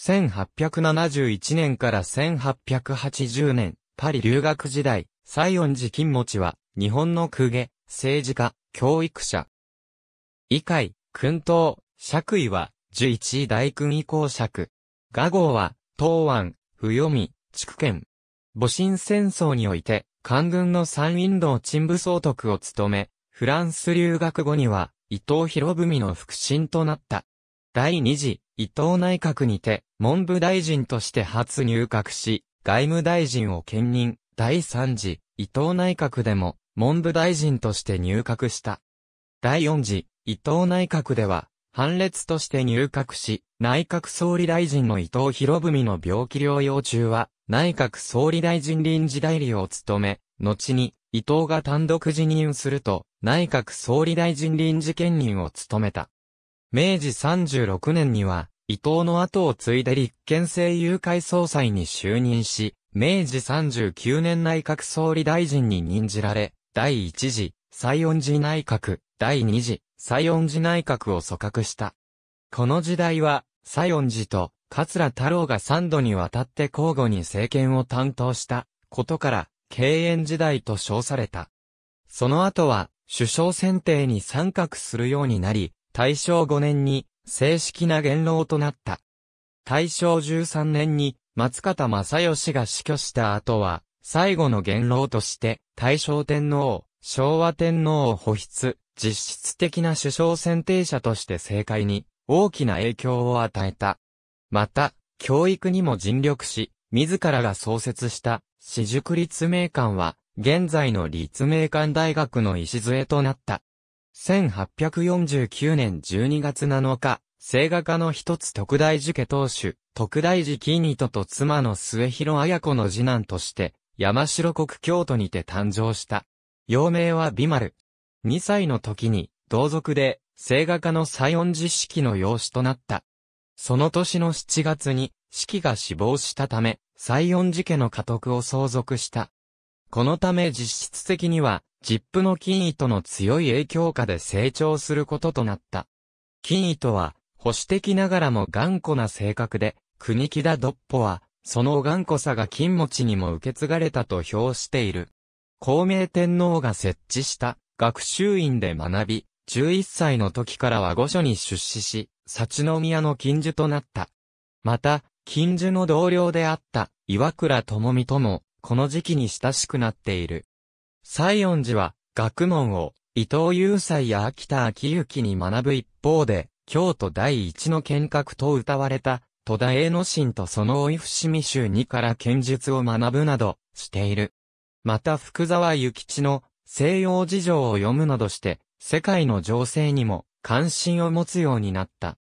1871年から1880年、パリ留学時代、西園寺金持は、日本の公家、政治家、教育者。以海、君党、爵位は、11位大君以降爵。画号は、東安、不読み、畜県。戊辰戦争において、官軍の三院道陳部総督を務め、フランス留学後には、伊藤博文の腹心となった。第2次、伊藤内閣にて、文部大臣として初入閣し、外務大臣を兼任。第3次、伊藤内閣でも、文部大臣として入閣した。第4次、伊藤内閣では、判列として入閣し、内閣総理大臣の伊藤博文の病気療養中は、内閣総理大臣臨時代理を務め、後に、伊藤が単独辞任すると、内閣総理大臣臨時兼任を務めた。明治36年には、伊藤の後を継いで立憲政誘拐総裁に就任し、明治39年内閣総理大臣に任じられ、第1次、西恩寺内閣、第2次、西恩寺内閣を組閣した。この時代は、西恩寺と、桂太郎が3度にわたって交互に政権を担当したことから、敬遠時代と称された。その後は、首相選定に参画するようになり、大正5年に正式な元老となった。大正13年に松方正義が死去した後は、最後の元老として、大正天皇、昭和天皇を保筆、実質的な首相選定者として政界に大きな影響を与えた。また、教育にも尽力し、自らが創設した私塾立命館は、現在の立命館大学の礎となった。1849年12月7日、聖画家の一つ特大寺家当主、特大寺金糸と妻の末広綾子の次男として、山城国京都にて誕生した。幼名は美丸。2歳の時に、同族で、聖画家の西音寺式の養子となった。その年の7月に、式が死亡したため、西音寺家の家督を相続した。このため実質的には、ジップの金糸の強い影響下で成長することとなった。金糸は、保守的ながらも頑固な性格で、国木田ドッポは、その頑固さが金持ちにも受け継がれたと評している。孔明天皇が設置した学習院で学び、11歳の時からは御所に出資し、幸宮の金樹となった。また、金樹の同僚であった岩倉智美ともこの時期に親しくなっている。西園寺は、学問を、伊藤雄斎や秋田昭之に学ぶ一方で、京都第一の剣閣と歌われた、戸田栄之進とその追い伏見集にから剣術を学ぶなど、している。また福沢諭吉の西洋事情を読むなどして、世界の情勢にも関心を持つようになった。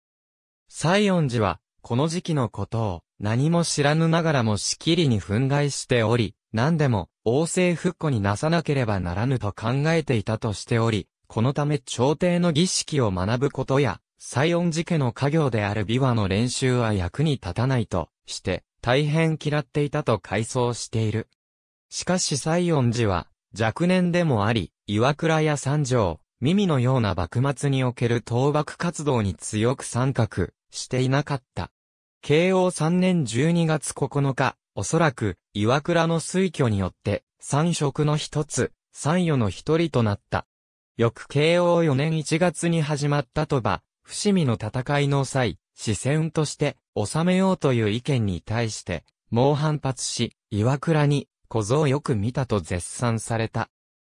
西園寺は、この時期のことを、何も知らぬながらもしきりに憤慨しており、何でも、王政復古になさなければならぬと考えていたとしており、このため朝廷の儀式を学ぶことや、西音寺家の家業である琵琶の練習は役に立たないとして、大変嫌っていたと回想している。しかし西音寺は、若年でもあり、岩倉や三条、耳のような幕末における倒幕活動に強く参画していなかった。慶応3年12月9日、おそらく、岩倉の推挙によって、三色の一つ、三与の一人となった。翌慶応4年1月に始まったとば、伏見の戦いの際、視線として、収めようという意見に対して、猛反発し、岩倉に、小僧よく見たと絶賛された。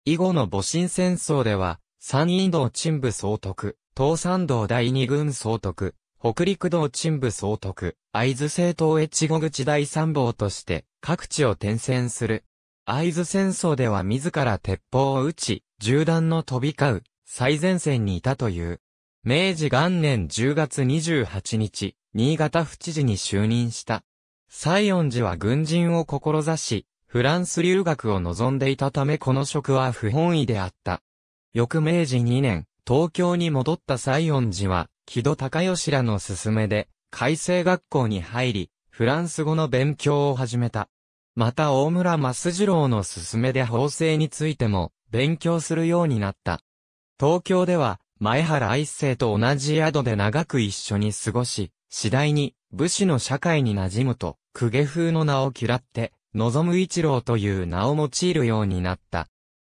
以後の戊辰戦争では、三院道鎮部総督、東山道第二軍総督、北陸道鎮部総督、藍津政党越後口大参謀として各地を転戦する。藍津戦争では自ら鉄砲を撃ち、銃弾の飛び交う最前線にいたという。明治元年10月28日、新潟府知事に就任した。西園寺は軍人を志し、フランス留学を望んでいたためこの職は不本意であった。翌明治2年、東京に戻った西園寺は、木戸孝義らの勧めで、改正学校に入り、フランス語の勉強を始めた。また大村増次郎の勧めで法制についても勉強するようになった。東京では前原愛生と同じ宿で長く一緒に過ごし、次第に武士の社会に馴染むと、公家風の名を嫌って、望む一郎という名を用いるようになった。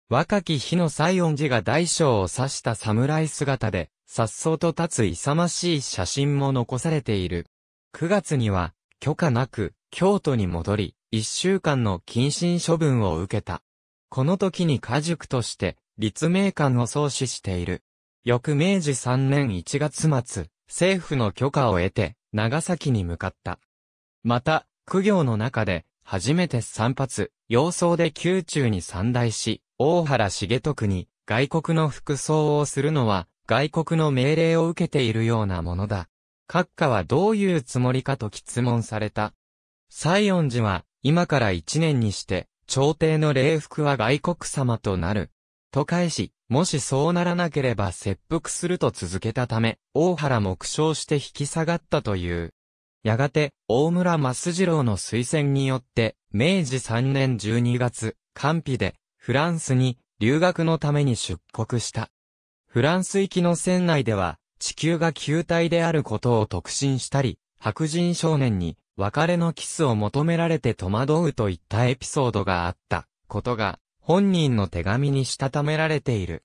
若き日の西園寺が大将を指した侍姿で、颯爽と立つ勇ましい写真も残されている。9月には、許可なく、京都に戻り、一週間の謹慎処分を受けた。この時に家塾として、立命館を創始している。翌明治3年1月末、政府の許可を得て、長崎に向かった。また、苦行の中で、初めて散髪、様相で宮中に散大し、大原重徳に、外国の服装をするのは、外国の命令を受けているようなものだ。閣下はどういうつもりかと質問された。西園寺は、今から一年にして、朝廷の礼服は外国様となる。と返し、もしそうならなければ切腹すると続けたため、大原目笑して引き下がったという。やがて、大村増次郎の推薦によって、明治3年12月、官費で、フランスに、留学のために出国した。フランス行きの船内では、地球が球体であることを特進したり、白人少年に別れのキスを求められて戸惑うといったエピソードがあったことが本人の手紙にしたためられている。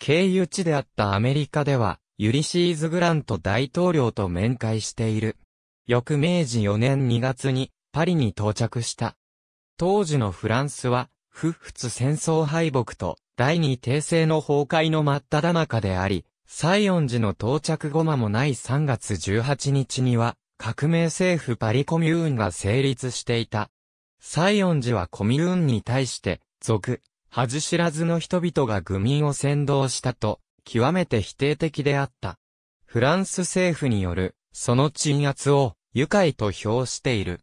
経由地であったアメリカではユリシーズ・グラント大統領と面会している。翌明治4年2月にパリに到着した。当時のフランスは、不仏戦争敗北と第二帝政の崩壊の真っ只中であり、西園寺の到着後間もない3月18日には、革命政府パリコミューンが成立していた。西園寺はコミューンに対して、俗、恥知らずの人々が愚民を扇動したと、極めて否定的であった。フランス政府による、その鎮圧を、愉快と評している。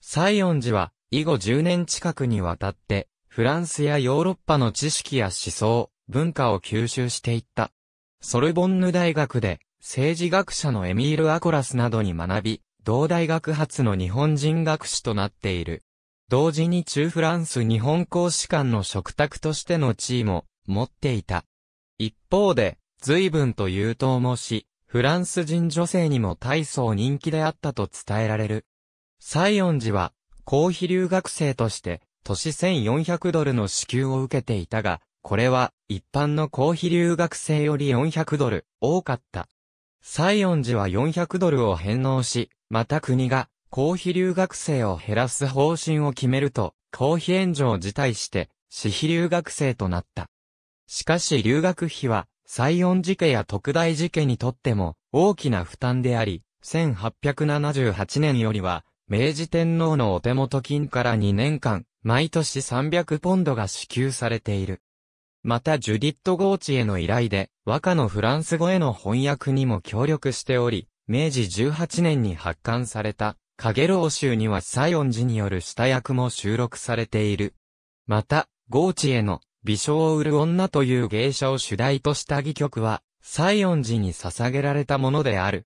西園寺は、以後10年近くにわたって、フランスやヨーロッパの知識や思想、文化を吸収していった。ソルボンヌ大学で政治学者のエミール・アコラスなどに学び、同大学発の日本人学士となっている。同時に中フランス日本公使館の食卓としての地位も持っていた。一方で、随分と優等もし、フランス人女性にも大層人気であったと伝えられる。サイオン寺は、公費留学生として、年1400ドルの支給を受けていたが、これは一般の公費留学生より400ドル多かった。西園寺は400ドルを返納し、また国が公費留学生を減らす方針を決めると、公費援助を辞退して、私費留学生となった。しかし留学費は、西園寺家や特大寺家にとっても大きな負担であり、1878年よりは、明治天皇のお手元金から2年間、毎年300ポンドが支給されている。またジュディット・ゴーチへの依頼で、和歌のフランス語への翻訳にも協力しており、明治18年に発刊された、カゲロウ集には西音寺による下役も収録されている。また、ゴーチへの、美少を売る女という芸者を主題とした戯曲は、西音寺に捧げられたものである。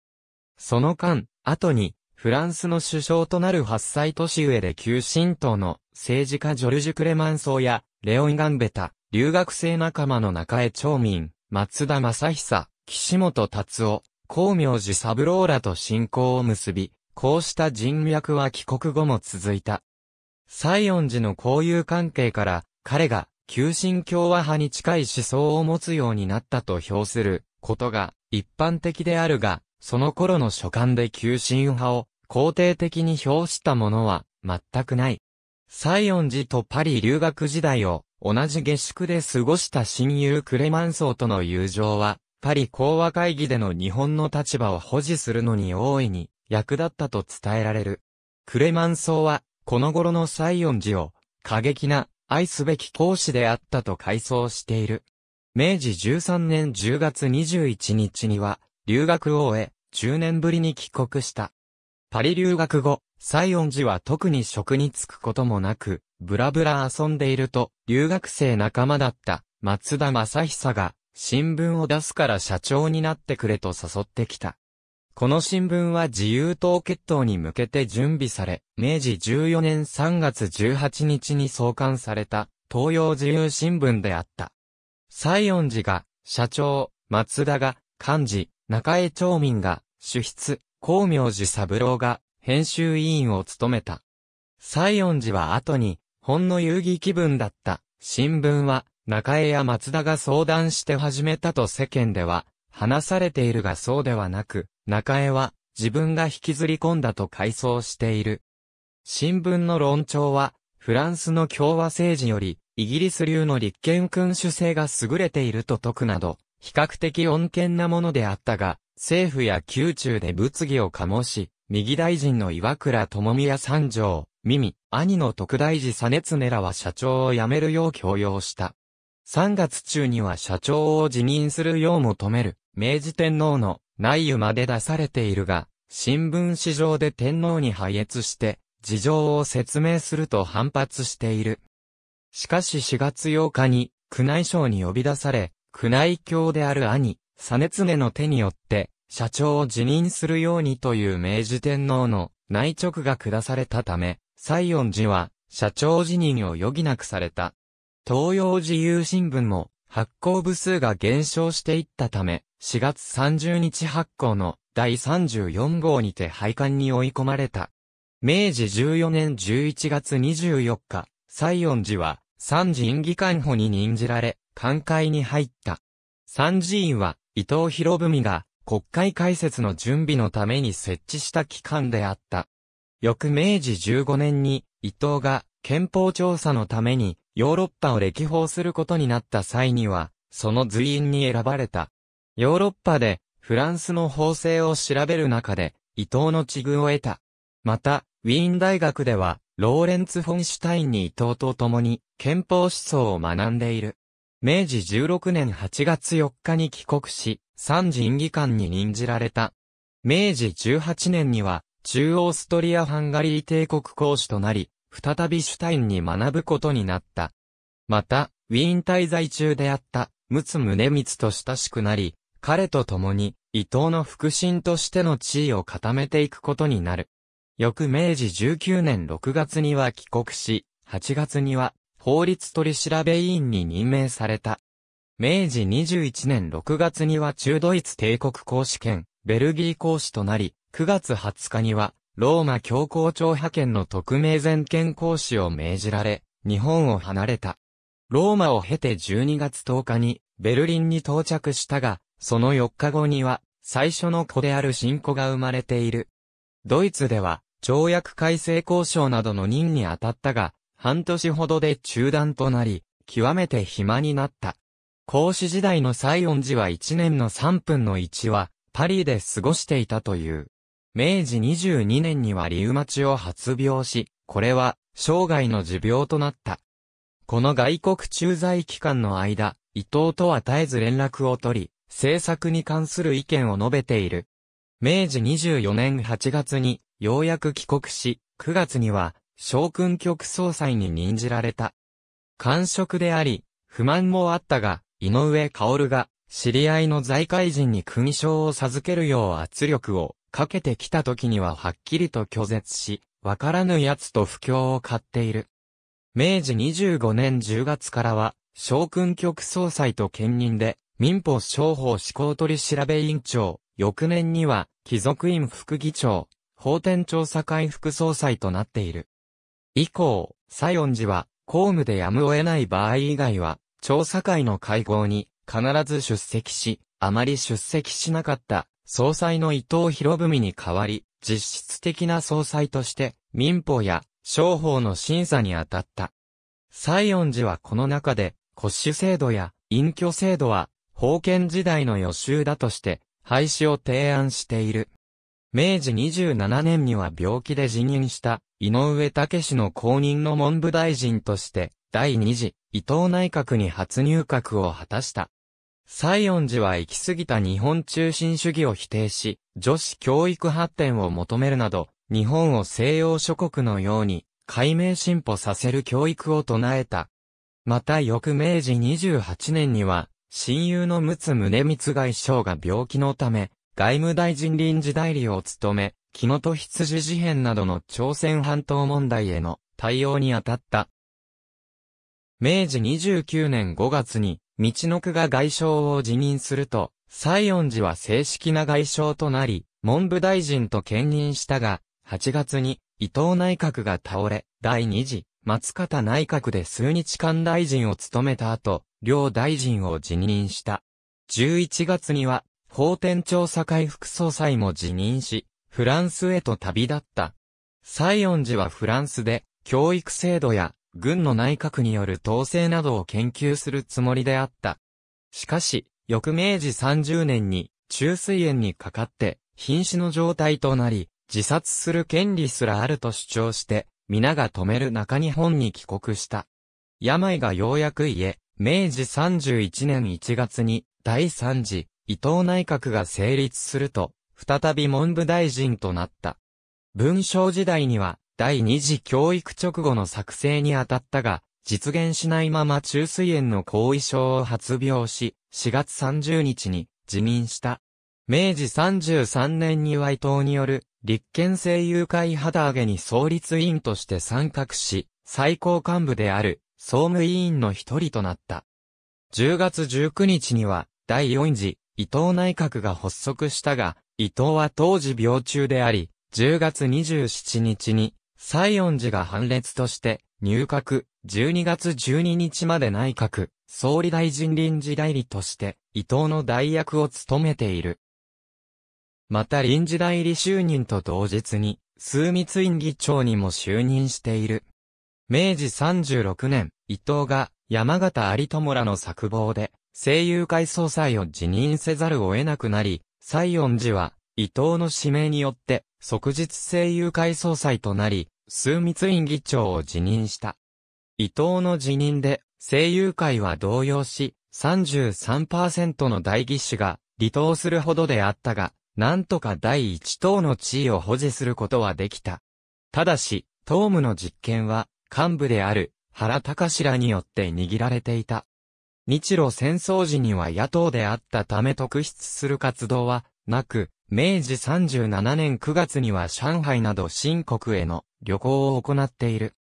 その間、後に、フランスの首相となる8歳年上で旧神道の政治家ジョルジュ・クレマンソーや、レオン・ガンベタ、留学生仲間の中江町民、松田正久、岸本達夫、光明寺サブローラと信仰を結び、こうした人脈は帰国後も続いた。西園寺の交友関係から、彼が、旧神教和派に近い思想を持つようになったと評することが一般的であるが、その頃の書簡で旧神派を肯定的に評したものは全くない。西ン寺とパリ留学時代を同じ下宿で過ごした親友クレマンソーとの友情は、パリ講和会議での日本の立場を保持するのに大いに役立ったと伝えられる。クレマンソーは、この頃の西ン寺を過激な愛すべき講師であったと回想している。明治13年10月21日には、留学を終え、10年ぶりに帰国した。パリ留学後、西園寺は特に職に就くこともなく、ブラブラ遊んでいると、留学生仲間だった松田正久が、新聞を出すから社長になってくれと誘ってきた。この新聞は自由党決闘に向けて準備され、明治14年3月18日に創刊された東洋自由新聞であった。西園寺が社長、松田が幹事、中江町民が主筆、光明寺三郎が編集委員を務めた。西園寺は後に、ほんの遊戯気分だった新聞は中江や松田が相談して始めたと世間では話されているがそうではなく、中江は自分が引きずり込んだと回想している。新聞の論調は、フランスの共和政治より、イギリス流の立憲君主制が優れていると説くなど、比較的穏健なものであったが、政府や宮中で物議を醸し、右大臣の岩倉智美や三条、耳、兄の特大寺実熱らは社長を辞めるよう強要した。3月中には社長を辞任するよう求める、明治天皇の内湯まで出されているが、新聞紙上で天皇に配越して、事情を説明すると反発している。しかし4月8日に、宮内省に呼び出され、宮内教である兄、ツネの手によって、社長を辞任するようにという明治天皇の内直が下されたため、西園寺は社長辞任を余儀なくされた。東洋自由新聞も発行部数が減少していったため、4月30日発行の第34号にて廃刊に追い込まれた。明治14年11月24日、西園寺は三寺院議官補に任じられ、官会に入った。三寺院は伊藤博文が国会開設の準備のために設置した機関であった。翌明治15年に伊藤が憲法調査のためにヨーロッパを歴訪することになった際には、その随員に選ばれた。ヨーロッパでフランスの法制を調べる中で伊藤の地遇を得た。また、ウィーン大学では、ローレンツ・フォンシュタインに伊藤と共に憲法思想を学んでいる。明治16年8月4日に帰国し、次人議官に任じられた。明治18年には、中央ストリア・ハンガリー帝国公使となり、再びシュタインに学ぶことになった。また、ウィーン滞在中であった、ムツムネミツと親しくなり、彼と共に、伊藤の腹心としての地位を固めていくことになる。翌明治19年6月には帰国し、8月には法律取調べ委員に任命された。明治21年6月には中ドイツ帝国公使兼、ベルギー公使となり、9月20日には、ローマ教皇庁派遣の特命全権公使を命じられ、日本を離れた。ローマを経て12月10日に、ベルリンに到着したが、その4日後には、最初の子である新子が生まれている。ドイツでは、条約改正交渉などの任に当たったが、半年ほどで中断となり、極めて暇になった。孔子時代の西恩寺は1年の3分の1は、パリで過ごしていたという。明治22年にはリウマチを発病し、これは、生涯の持病となった。この外国駐在期間の間、伊藤とは絶えず連絡を取り、政策に関する意見を述べている。明治24年8月に、ようやく帰国し、9月には、将軍局総裁に任じられた。官職であり、不満もあったが、井上薫が、知り合いの財界人に勲章を授けるよう圧力をかけてきた時にははっきりと拒絶し、わからぬ奴と不況を買っている。明治25年10月からは、将軍局総裁と兼任で、民法商法施行取調べ委員長、翌年には、貴族院副議長、法典調査会副総裁となっている。以降、西園寺は、公務でやむを得ない場合以外は、調査会の会合に必ず出席し、あまり出席しなかった総裁の伊藤博文に代わり、実質的な総裁として民法や商法の審査に当たった。西園寺はこの中で、骨子制度や隠居制度は、封建時代の予習だとして、廃止を提案している。明治27年には病気で辞任した井上武氏の後任の文部大臣として第2次伊藤内閣に初入閣を果たした。西園寺は行き過ぎた日本中心主義を否定し、女子教育発展を求めるなど、日本を西洋諸国のように、解明進歩させる教育を唱えた。また翌明治28年には、親友の陸奥宗光外相が病気のため、外務大臣臨時代理を務め、木本羊事変などの朝鮮半島問題への対応に当たった。明治29年5月に、道の区が外相を辞任すると、西恩寺は正式な外相となり、文部大臣と兼任したが、8月に伊藤内閣が倒れ、第2次松方内閣で数日間大臣を務めた後、両大臣を辞任した。11月には法典調査会副総裁も辞任し、フランスへと旅立った。西園寺はフランスで、教育制度や、軍の内閣による統制などを研究するつもりであった。しかし、翌明治30年に、中水炎にかかって、瀕死の状態となり、自殺する権利すらあると主張して、皆が止める中日本に帰国した。病がようやく家、え、明治31年1月に、第3次、伊藤内閣が成立すると、再び文部大臣となった。文章時代には、第二次教育直後の作成に当たったが、実現しないまま中水炎の後遺症を発病し、4月30日に辞任した。明治33年には伊藤による立憲政友会旗揚げに創立委員として参画し、最高幹部である総務委員の一人となった。10月19日には第4次伊藤内閣が発足したが、伊藤は当時病中であり、10月27日に、西園寺が判列として入閣、12月12日まで内閣、総理大臣臨時代理として、伊藤の代役を務めている。また臨時代理就任と同日に、枢密院議長にも就任している。明治36年、伊藤が山形有友らの作望で、声優会総裁を辞任せざるを得なくなり、西園寺は、伊藤の指名によって、即日声優会総裁となり、枢密院議長を辞任した。伊藤の辞任で、声優会は動揺し、33%の大議士が離党するほどであったが、なんとか第一党の地位を保持することはできた。ただし、党務の実権は、幹部である、原隆らによって握られていた。日露戦争時には野党であったため特筆する活動はなく、明治37年9月には上海など新国への旅行を行っている。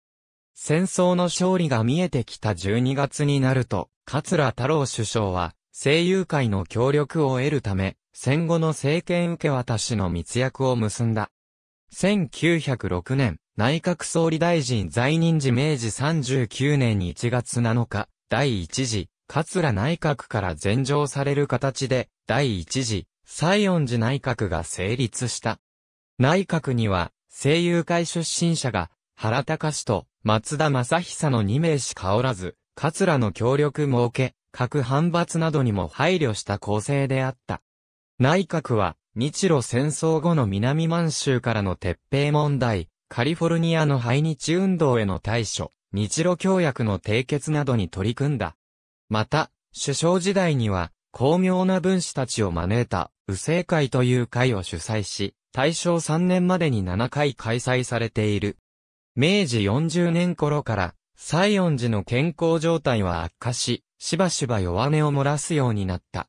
戦争の勝利が見えてきた12月になると、桂太郎首相は、声優会の協力を得るため、戦後の政権受け渡しの密約を結んだ。1906年、内閣総理大臣在任時明治39年1月7日、第1次桂内閣から禅上される形で、第一次、西恩寺内閣が成立した。内閣には、声優会出身者が、原隆と松田正久の2名しかおらず、桂の協力設け、核反発などにも配慮した構成であった。内閣は、日露戦争後の南満州からの鉄兵問題、カリフォルニアの排日運動への対処、日露協約の締結などに取り組んだ。また、首相時代には、巧妙な分子たちを招いた、右政会という会を主催し、大正3年までに7回開催されている。明治40年頃から、西園寺の健康状態は悪化し、しばしば弱音を漏らすようになった。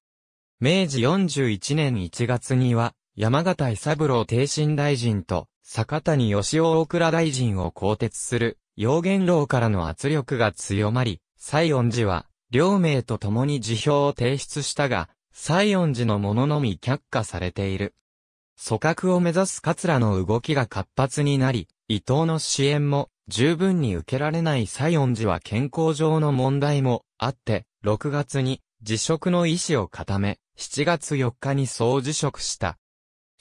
明治41年1月には、山形伊三郎帝臣大臣と、坂谷義雄大倉大臣を更迭する、陽元老からの圧力が強まり、西恩寺は、両名と共に辞表を提出したが、西園寺のもののみ却下されている。組閣を目指す桂の動きが活発になり、伊藤の支援も十分に受けられない西園寺は健康上の問題もあって、6月に辞職の意思を固め、7月4日に総辞職した。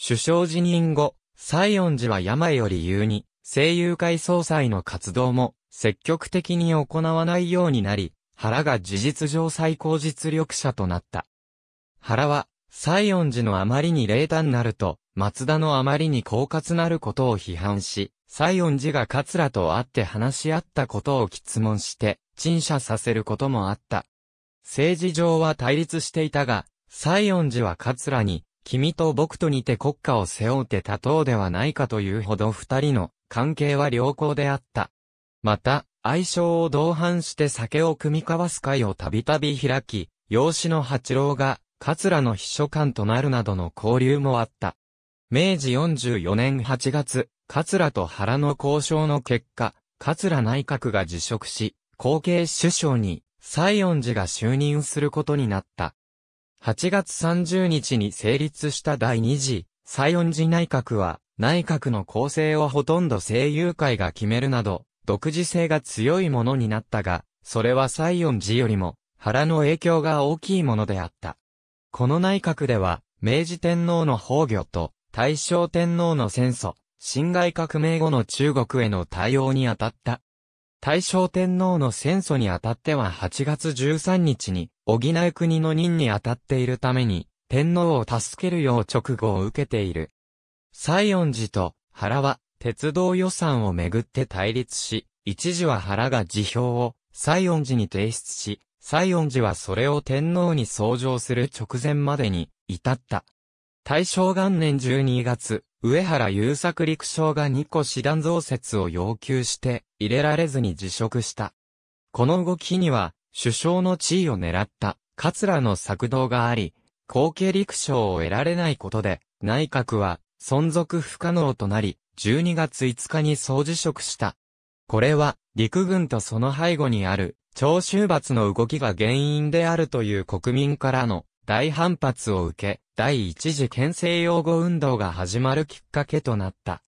首相辞任後、西園寺は病より由に、声優会総裁の活動も積極的に行わないようになり、原が事実上最高実力者となった。原は、西園寺のあまりに冷淡なると、松田のあまりに狡猾なることを批判し、西園寺が桂と会って話し合ったことを質問して、陳謝させることもあった。政治上は対立していたが、西園寺は桂に、君と僕とにて国家を背負うて立とうではないかというほど二人の関係は良好であった。また、愛称を同伴して酒を組み交わす会をたびたび開き、養子の八郎が、桂の秘書官となるなどの交流もあった。明治44年8月、桂と原の交渉の結果、桂内閣が辞職し、後継首相に、西園寺が就任することになった。8月30日に成立した第2次、西園寺内閣は、内閣の構成をほとんど声優会が決めるなど、独自性が強いものになったが、それは西園寺よりも原の影響が大きいものであった。この内閣では、明治天皇の崩御と大正天皇の戦争、辛亥革命後の中国への対応に当たった。大正天皇の戦争にあたっては8月13日に、補い国の任に当たっているために、天皇を助けるよう直後を受けている。西園寺と原は、鉄道予算をめぐって対立し、一時は原が辞表を西恩寺に提出し、西恩寺はそれを天皇に奏上する直前までに至った。大正元年12月、上原優作陸将が2個師団増設を要求して入れられずに辞職した。この動きには首相の地位を狙った桂の策動があり、後継陸将を得られないことで内閣は存続不可能となり、12月5日に総辞職した。これは、陸軍とその背後にある、徴収罰の動きが原因であるという国民からの大反発を受け、第一次憲政擁護運動が始まるきっかけとなった。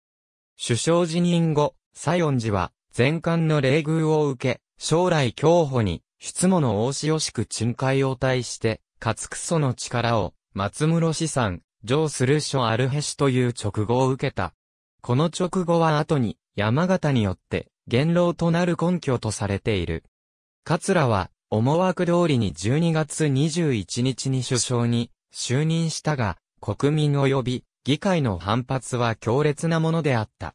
首相辞任後、西園寺は、全官の冷遇を受け、将来競歩に、出務の大塩しく沈海を対して、勝つクソの力を、松室資産、上する所あるへしという直後を受けた。この直後は後に山形によって元老となる根拠とされている。桂は思惑通りに12月21日に首相に就任したが、国民及び議会の反発は強烈なものであった。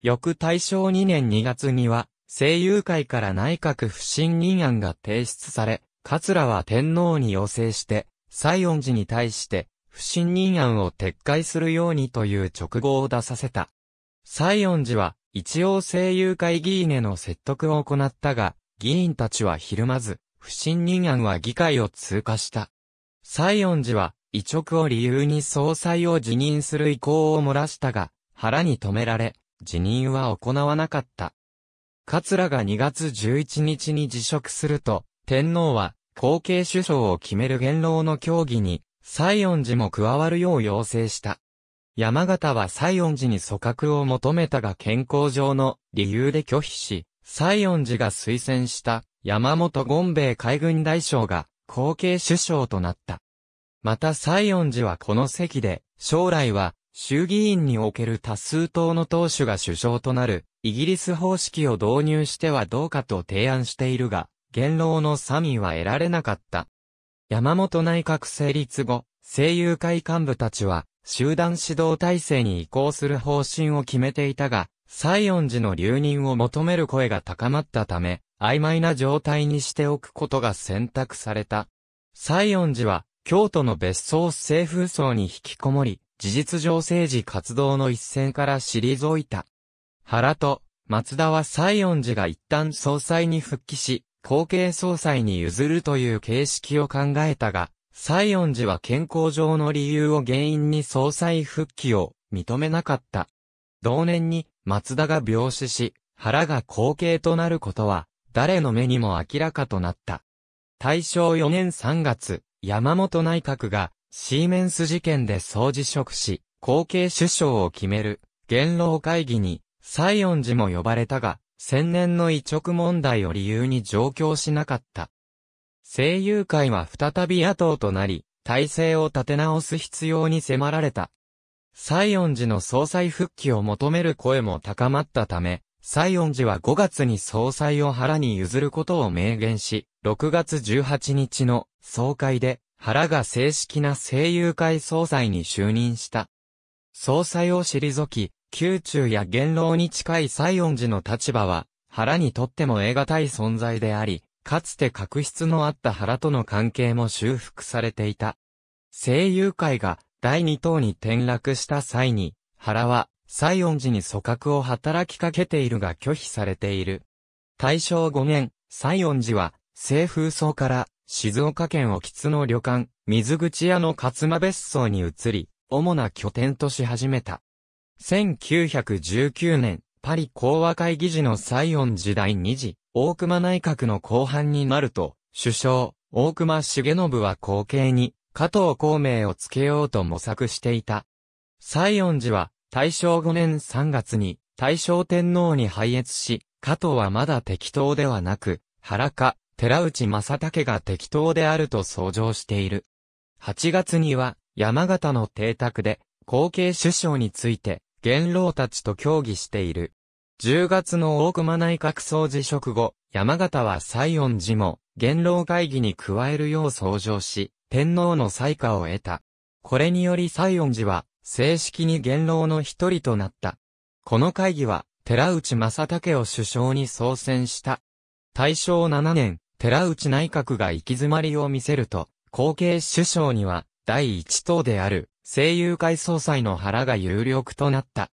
翌大正2年2月には、政友会から内閣不信任案が提出され、桂は天皇に要請して、西恩寺に対して、不信任案を撤回するようにという直後を出させた。西園寺は、一応声優会議員への説得を行ったが、議員たちはひるまず、不信任案は議会を通過した。西園寺は、移植を理由に総裁を辞任する意向を漏らしたが、腹に止められ、辞任は行わなかった。桂が2月11日に辞職すると、天皇は、後継首相を決める元老の協議に西園寺も加わるよう要請した。山形は西園寺に組閣を求めたが健康上の理由で拒否し、西園寺が推薦した山本権兵衛海軍大将が後継首相となった。また西園寺はこの席で、将来は衆議院における多数党の党首が首相となる、イギリス方式を導入してはどうかと提案しているが、元老のサミは得られなかった。山本内閣成立後、声優会幹部たちは、集団指導体制に移行する方針を決めていたが、西園寺の留任を求める声が高まったため、曖昧な状態にしておくことが選択された。西園寺は、京都の別荘政風層に引きこもり、事実上政治活動の一線から退いた。原と、松田は西園寺が一旦総裁に復帰し、後継総裁に譲るという形式を考えたが、西園寺は健康上の理由を原因に総裁復帰を認めなかった。同年に松田が病死し、腹が後継となることは、誰の目にも明らかとなった。大正4年3月、山本内閣が、シーメンス事件で総辞職し、後継首相を決める、元老会議に、西園寺も呼ばれたが、千年の移植問題を理由に上京しなかった。声優会は再び野党となり、体制を立て直す必要に迫られた。西園寺の総裁復帰を求める声も高まったため、西園寺は5月に総裁を原に譲ることを明言し、6月18日の総会で原が正式な声優会総裁に就任した。総裁を退き、宮中や元老に近い西園寺の立場は、原にとっても得難い存在であり、かつて確執のあった原との関係も修復されていた。声優会が第二党に転落した際に、原は西園寺に組閣を働きかけているが拒否されている。大正5年、西園寺は、西風荘から静岡県沖津の旅館、水口屋の勝間別荘に移り、主な拠点とし始めた。1919年、パリ講和会議時の西音時代2次、大熊内閣の後半になると、首相、大熊重信は後継に、加藤孔明をつけようと模索していた。西音寺は、大正5年3月に、大正天皇に拝謁し、加藤はまだ適当ではなく、原か、寺内正武が適当であると想像している。8月には、山形の邸宅で、後継首相について、元老たちと協議している。10月の大熊内閣総辞職後、山形は西恩寺も、元老会議に加えるよう創上し、天皇の採下を得た。これにより西恩寺は、正式に元老の一人となった。この会議は、寺内正武を首相に総選した。大正7年、寺内内閣が行き詰まりを見せると、後継首相には、第一党である、声優会総裁の原が有力となった。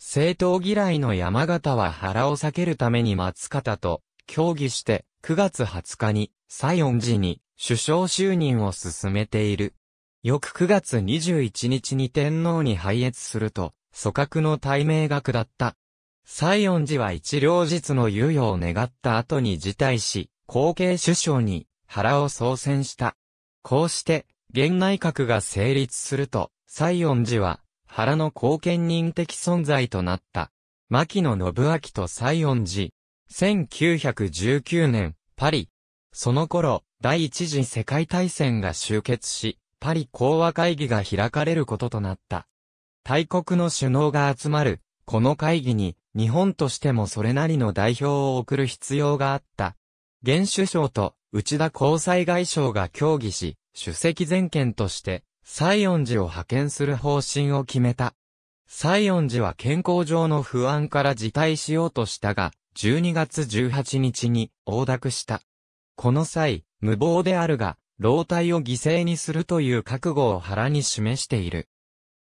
政党嫌いの山形は原を避けるために松方と協議して9月20日に西恩寺に首相就任を進めている。翌9月21日に天皇に拝謁すると、組閣の大名学だった。西恩寺は一両日の猶予を願った後に辞退し、後継首相に原を総選した。こうして、現内閣が成立すると、西園寺は、原の後見人的存在となった。牧野信明と西園寺。1919年、パリ。その頃、第一次世界大戦が終結し、パリ講和会議が開かれることとなった。大国の首脳が集まる、この会議に、日本としてもそれなりの代表を送る必要があった。現首相と内田交際外相が協議し、主席全権として、西園寺を派遣する方針を決めた。西園寺は健康上の不安から辞退しようとしたが、12月18日に横諾した。この際、無謀であるが、老体を犠牲にするという覚悟を腹に示している。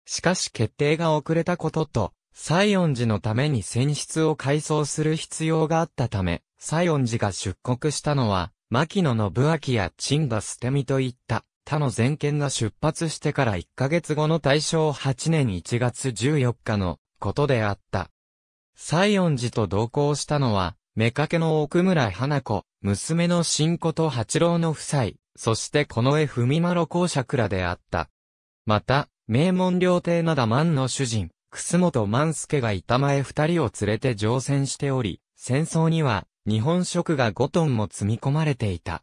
しかし決定が遅れたことと、西園寺のために戦室を改装する必要があったため、西園寺が出国したのは、牧野信明や陳田捨て身といった他の全権が出発してから1ヶ月後の大正8年1月14日のことであった。西園寺と同行したのは、目かけの奥村花子、娘の新子と八郎の夫妻、そしてこの絵文丸公爵らであった。また、名門料亭なだ万の主人、楠本万助が板前二人を連れて乗船しており、戦争には日本食が5トンも積み込まれていた。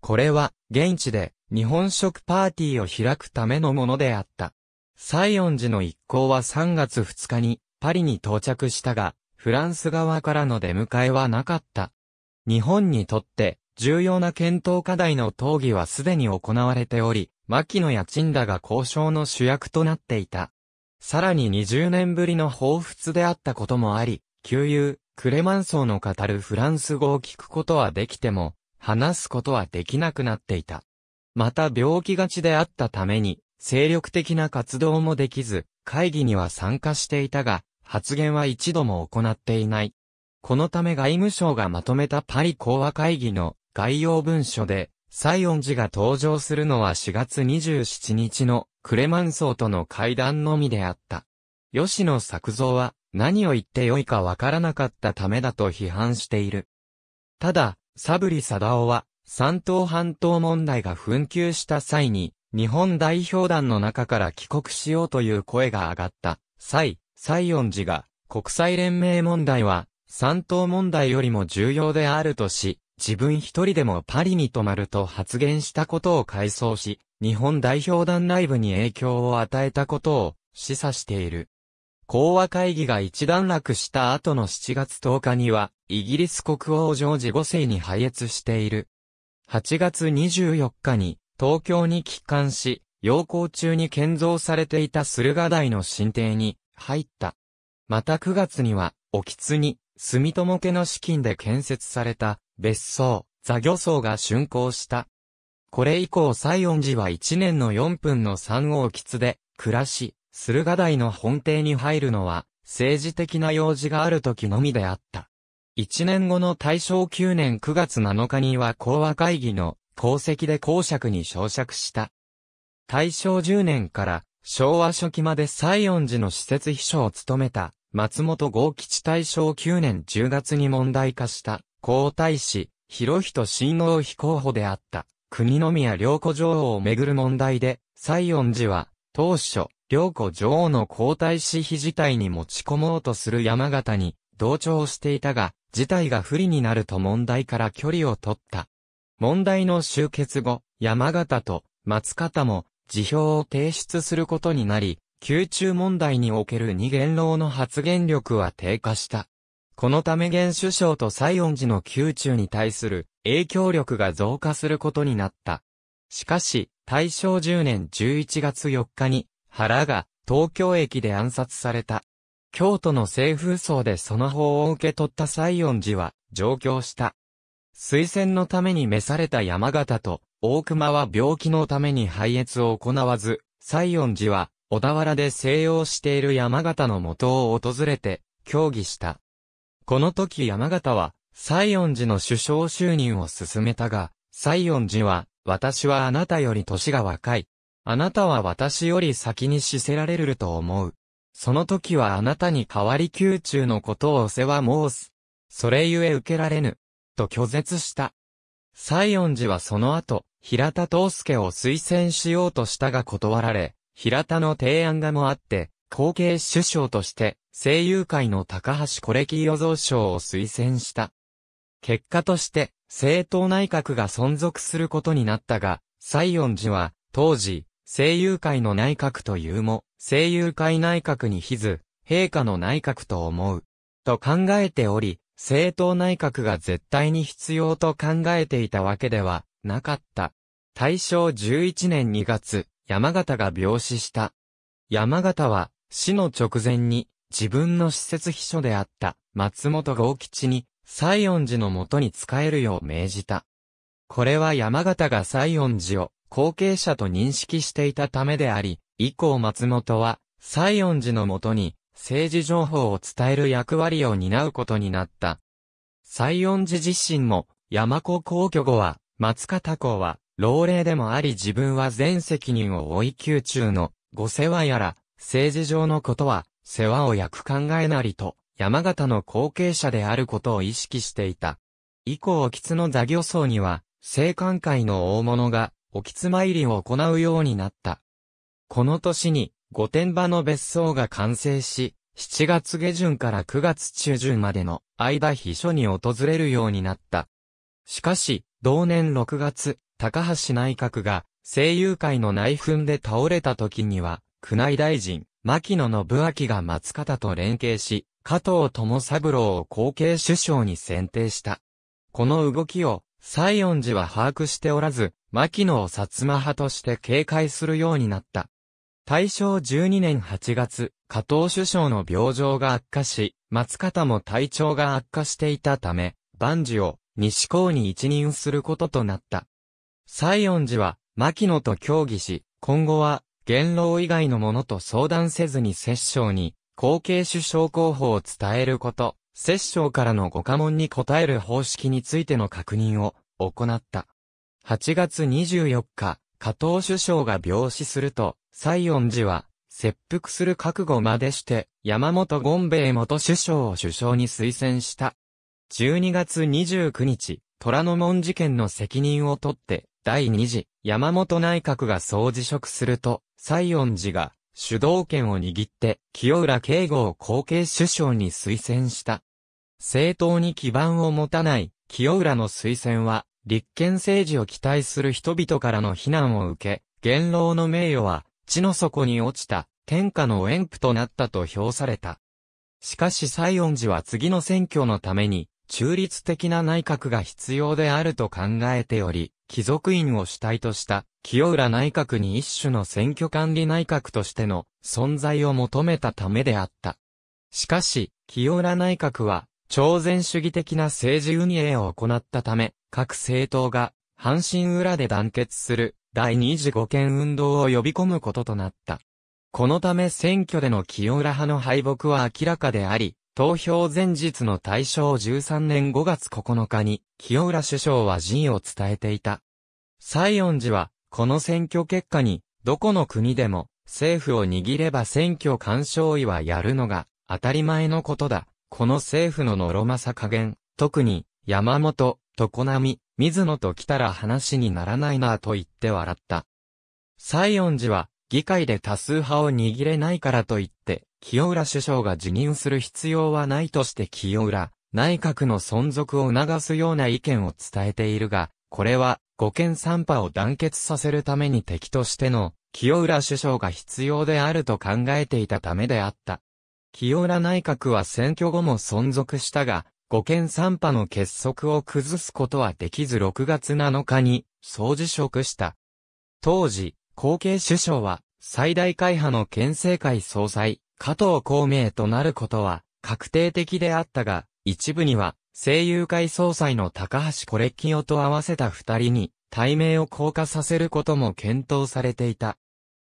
これは、現地で日本食パーティーを開くためのものであった。西園寺の一行は3月2日にパリに到着したが、フランス側からの出迎えはなかった。日本にとって重要な検討課題の討議はすでに行われており、牧野や賃だが交渉の主役となっていた。さらに20年ぶりの彷彿であったこともあり、旧友、クレマンソーの語るフランス語を聞くことはできても、話すことはできなくなっていた。また病気がちであったために、精力的な活動もできず、会議には参加していたが、発言は一度も行っていない。このため外務省がまとめたパリ講和会議の概要文書で、西ン寺が登場するのは4月27日のクレマンソーとの会談のみであった。吉野作造は何を言ってよいかわからなかったためだと批判している。ただ、サブリ・サダオは三島半島問題が紛糾した際に、日本代表団の中から帰国しようという声が上がった蔡、蔡恩寺が、国際連盟問題は、三島問題よりも重要であるとし、自分一人でもパリに泊まると発言したことを回想し、日本代表団内部に影響を与えたことを示唆している。講和会議が一段落した後の7月10日には、イギリス国王ジョージ5世に拝越している。8月24日に東京に帰還し、要項中に建造されていた駿河台の神邸に入った。また9月には、沖津に、住友家の資金で建設された別荘、座魚荘が竣工した。これ以降西恩寺は1年の4分の3を沖津で暮らし、駿河台の本邸に入るのは政治的な用事がある時のみであった。1年後の大正9年9月7日には講和会議の功績で公爵に昇爵した。大正10年から昭和初期まで西園寺の施設秘書を務めた松本豪吉大正9年10月に問題化した皇太子、広人親王妃候補であった国宮良子女王をめぐる問題で西園寺は当初良子女王の皇太子妃自体に持ち込もうとする山形に同調していたが、事態が不利になると問題から距離を取った。問題の終結後、山形と松方も辞表を提出することになり、宮中問題における二元老の発言力は低下した。このため現首相と西恩寺の宮中に対する影響力が増加することになった。しかし、大正10年11月4日に、原が東京駅で暗殺された。京都の西風荘でその法を受け取った西園寺は上京した。推薦のために召された山形と大熊は病気のために配謁を行わず、西園寺は小田原で静養している山形の元を訪れて協議した。この時山形は西園寺の首相就任を進めたが、西園寺は、私はあなたより年が若い。あなたは私より先に死せられると思う。その時はあなたに代わり宮中のことをお世話申す。それゆえ受けられぬ。と拒絶した。西園寺はその後、平田東介を推薦しようとしたが断られ、平田の提案がもあって、後継首相として、声優界の高橋コレキ与蔵賞を推薦した。結果として、政党内閣が存続することになったが、西園寺は、当時、声優会の内閣というも、声優会内閣に比ず、陛下の内閣と思う。と考えており、政党内閣が絶対に必要と考えていたわけではなかった。大正11年2月、山形が病死した。山形は死の直前に自分の施設秘書であった松本豪吉に西園寺のもとに仕えるよう命じた。これは山形が西園寺を後継者と認識していたためであり、以降松本は、西園寺のもとに、政治情報を伝える役割を担うことになった。西園寺自身も、山子皇居後は、松方公は、老齢でもあり自分は全責任を追い宮中の、ご世話やら、政治上のことは、世話を焼く考えなりと、山形の後継者であることを意識していた。以降、吉の座漁僧には、青函会の大物が、おきつ参りを行うようになった。この年に、御殿場の別荘が完成し、7月下旬から9月中旬までの間秘書に訪れるようになった。しかし、同年6月、高橋内閣が、声優会の内紛で倒れた時には、宮内大臣、牧野信明が松方と連携し、加藤智三郎を後継首相に選定した。この動きを、西園寺は把握しておらず、牧野を薩摩派として警戒するようになった。大正12年8月、加藤首相の病状が悪化し、松方も体調が悪化していたため、万事を西高に一任することとなった。西園寺は、牧野と協議し、今後は、元老以外の者と相談せずに摂政に、後継首相候補を伝えること、摂政からのご下問に答える方式についての確認を行った。8月24日、加藤首相が病死すると、西恩寺は、切腹する覚悟までして、山本権兵衛元首相を首相に推薦した。12月29日、虎ノ門事件の責任を取って、第2次、山本内閣が総辞職すると、西恩寺が、主導権を握って、清浦慶吾を後継首相に推薦した。政党に基盤を持たない、清浦の推薦は、立憲政治を期待する人々からの非難を受け、元老の名誉は、地の底に落ちた、天下の遠布となったと評された。しかし西園寺は次の選挙のために、中立的な内閣が必要であると考えており、貴族院を主体とした、清浦内閣に一種の選挙管理内閣としての存在を求めたためであった。しかし、清浦内閣は、超前主義的な政治運営を行ったため、各政党が、阪神裏で団結する、第二次五権運動を呼び込むこととなった。このため選挙での清浦派の敗北は明らかであり、投票前日の大正13年5月9日に、清浦首相は辞意を伝えていた。西園寺は、この選挙結果に、どこの国でも、政府を握れば選挙干渉位はやるのが、当たり前のことだ。この政府ののろまさ加減、特に、山本、常波、水野と来たら話にならないなぁと言って笑った。西園寺は、議会で多数派を握れないからと言って、清浦首相が辞任する必要はないとして清浦、内閣の存続を促すような意見を伝えているが、これは、五県三派を団結させるために敵としての、清浦首相が必要であると考えていたためであった。清浦内閣は選挙後も存続したが、五県三派の結束を崩すことはできず6月7日に総辞職した。当時、後継首相は最大会派の県政会総裁、加藤孔明となることは確定的であったが、一部には声優会総裁の高橋コレッキオと合わせた二人に、対名を降下させることも検討されていた。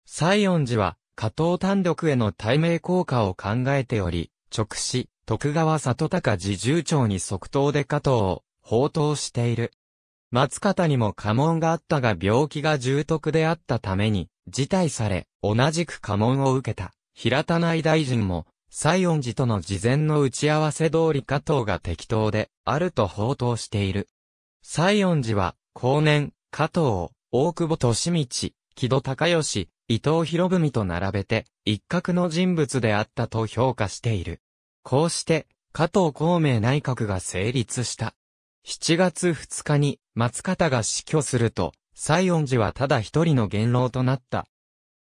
西園寺は、加藤単独への対名効果を考えており、直視、徳川里高自重長に即答で加藤を報答している。松方にも家紋があったが病気が重篤であったために、辞退され、同じく家紋を受けた。平田内大臣も、西恩寺との事前の打ち合わせ通り加藤が適当で、あると報道している。西恩寺は、後年、加藤を、大久保利道、木戸高義、伊藤博文と並べて、一角の人物であったと評価している。こうして、加藤孔明内閣が成立した。7月2日に松方が死去すると、西園寺はただ一人の元老となった。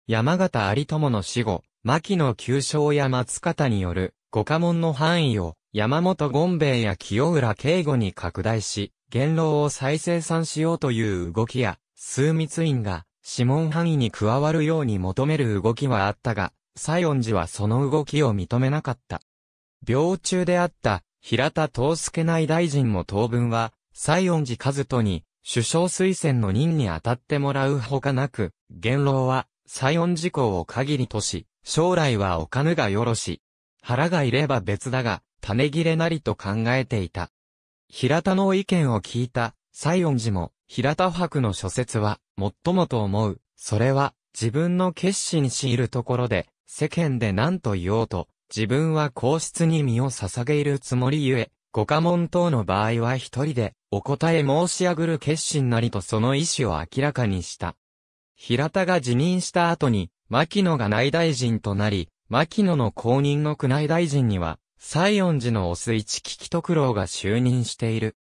山形有友の死後、牧野旧将や松方による五家門の範囲を山本権兵衛や清浦慶吾に拡大し、元老を再生産しようという動きや、枢密院が諮問範囲に加わるように求める動きはあったが、西園寺はその動きを認めなかった。病中であった平田東助内大臣も当分は、西園寺和人に首相推薦の任に当たってもらうほかなく、元老は西園寺公を限りとし、将来はお金がよろし。腹がいれば別だが、種切れなりと考えていた。平田の意見を聞いた西園寺も、平田博の諸説は、最もと思う。それは、自分の決心しいるところで、世間で何と言おうと、自分は皇室に身を捧げるつもりゆえ、ご家門等の場合は一人で、お答え申し上ぐる決心なりとその意思を明らかにした。平田が辞任した後に、牧野が内大臣となり、牧野の後任の宮内大臣には、西園寺のお水地吉徳郎が就任している。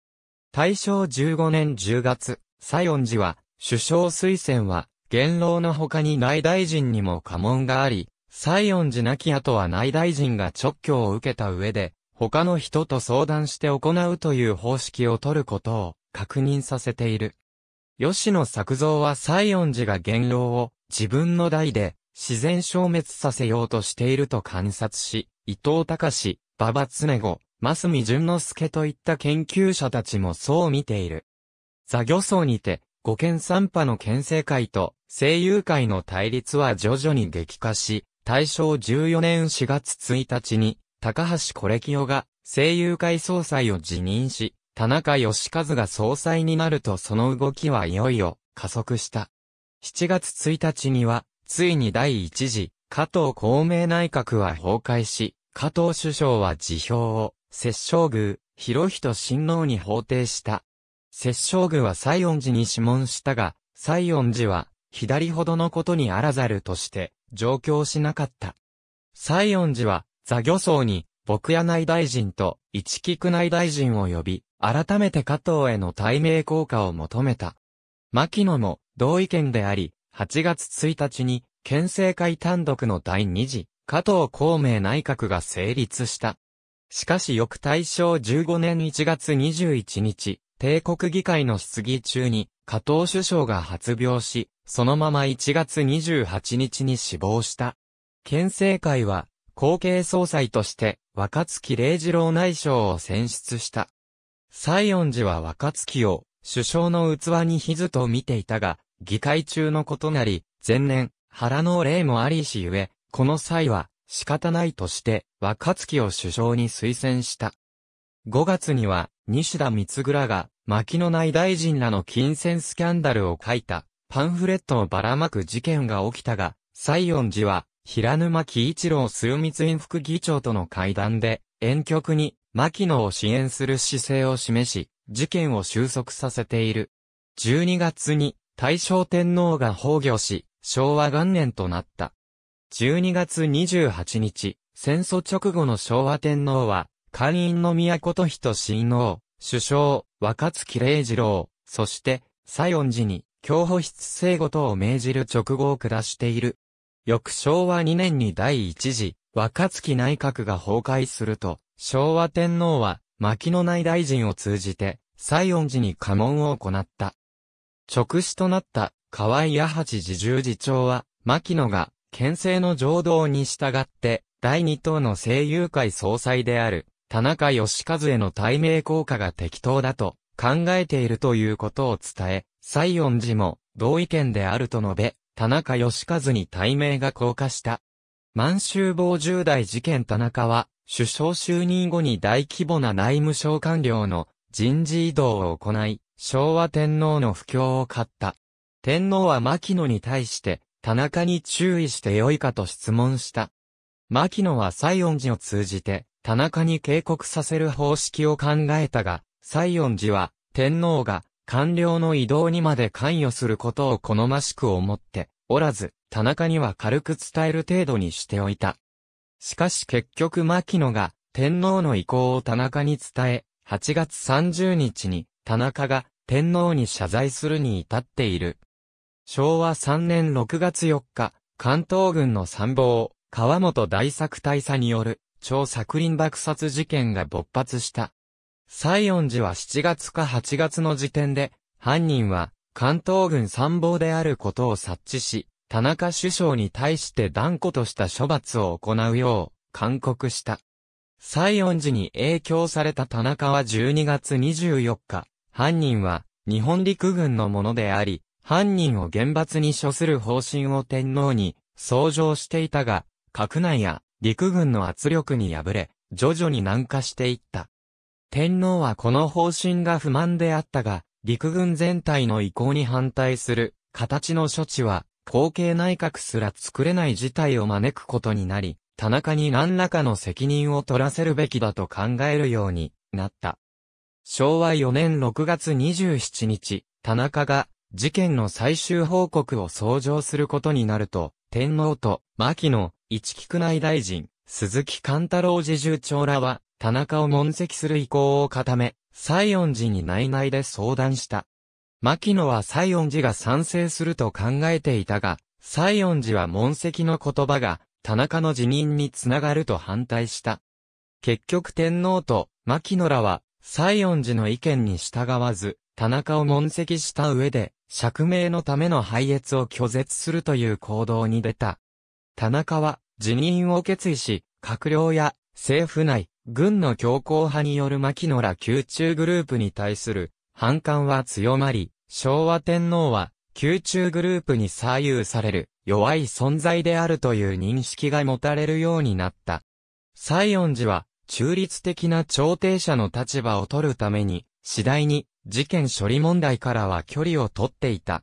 大正15年10月、西園寺は、首相推薦は、元老の他に内大臣にも家紋があり、西園寺亡き後は内大臣が直挙を受けた上で、他の人と相談して行うという方式を取ることを確認させている。吉野作造は西園寺が元老を自分の代で自然消滅させようとしていると観察し、伊藤隆、馬場常子、増見淳之介といった研究者たちもそう見ている。座魚層にて、五軒三派の県政会と声優会の対立は徐々に激化し、大正14年4月1日に、高橋コレ夫が声優会総裁を辞任し、田中義和が総裁になるとその動きはいよいよ加速した。7月1日には、ついに第1次、加藤公明内閣は崩壊し、加藤首相は辞表を、摂政宮、広人親王に法定した。摂政具は西恩寺に諮問したが、西恩寺は、左ほどのことにあらざるとして、上京しなかった。西恩寺は、座漁僧に、牧野内大臣と木菊内大臣を呼び、改めて加藤への対名効果を求めた。牧野も同意見であり、8月1日に、県政会単独の第2次、加藤孔明内閣が成立した。しかし翌大正15年1月21日、帝国議会の質疑中に、加藤首相が発病し、そのまま1月28日に死亡した。県政会は、後継総裁として、若月礼二郎内相を選出した。西園寺は若月を、首相の器にひずと見ていたが、議会中のことなり、前年、腹の霊もありしゆえ、この際は、仕方ないとして、若月を首相に推薦した。5月には、西田光倉が、薪野内大臣らの金銭スキャンダルを書いた、パンフレットをばらまく事件が起きたが、西園寺は、平沼喜一郎枢密院副議長との会談で、遠曲に、牧野を支援する姿勢を示し、事件を収束させている。12月に、大正天皇が崩御し、昭和元年となった。12月28日、戦争直後の昭和天皇は、会員の宮古と人親王、首相、若月礼二郎、そして、西恩寺に、教保室制御等を命じる直後を下している。翌昭和2年に第一次、若月内閣が崩壊すると、昭和天皇は、牧野内大臣を通じて、西恩寺に家紋を行った。直死となった河合八八自重次長は、牧野が、県政の浄道に従って、第二党の声優会総裁である、田中義和への対名効果が適当だと考えているということを伝え、西恩寺も同意見であると述べ、田中義和に対名が降下した。満州防重大事件田中は、首相就任後に大規模な内務省官僚の人事異動を行い、昭和天皇の不況を買った。天皇は牧野に対して、田中に注意してよいかと質問した。牧野は西恩寺を通じて、田中に警告させる方式を考えたが、西園寺は、天皇が、官僚の移動にまで関与することを好ましく思って、おらず、田中には軽く伝える程度にしておいた。しかし結局牧野が、天皇の意向を田中に伝え、8月30日に、田中が、天皇に謝罪するに至っている。昭和3年6月4日、関東軍の参謀、川本大作大佐による、超作林爆殺事件が勃発した。西園寺は7月か8月の時点で、犯人は関東軍参謀であることを察知し、田中首相に対して断固とした処罰を行うよう、勧告した。西園寺に影響された田中は12月24日、犯人は日本陸軍のものであり、犯人を厳罰に処する方針を天皇に、奏上していたが、閣内や陸軍の圧力に敗れ、徐々に南下していった。天皇はこの方針が不満であったが、陸軍全体の意向に反対する形の処置は、後継内閣すら作れない事態を招くことになり、田中に何らかの責任を取らせるべきだと考えるようになった。昭和4年6月27日、田中が事件の最終報告を創上することになると、天皇と牧野、市木区内大臣、鈴木貫太郎侍従長らは、田中を問責する意向を固め、西園寺に内々で相談した。牧野は西園寺が賛成すると考えていたが、西園寺は問責の言葉が、田中の辞任につながると反対した。結局天皇と牧野らは、西園寺の意見に従わず、田中を問責した上で、釈明のための配越を拒絶するという行動に出た。田中は辞任を決意し、閣僚や政府内、軍の強硬派による牧野ら宮中グループに対する反感は強まり、昭和天皇は宮中グループに左右される弱い存在であるという認識が持たれるようになった。西園寺は中立的な調停者の立場を取るために、次第に事件処理問題からは距離を取っていた。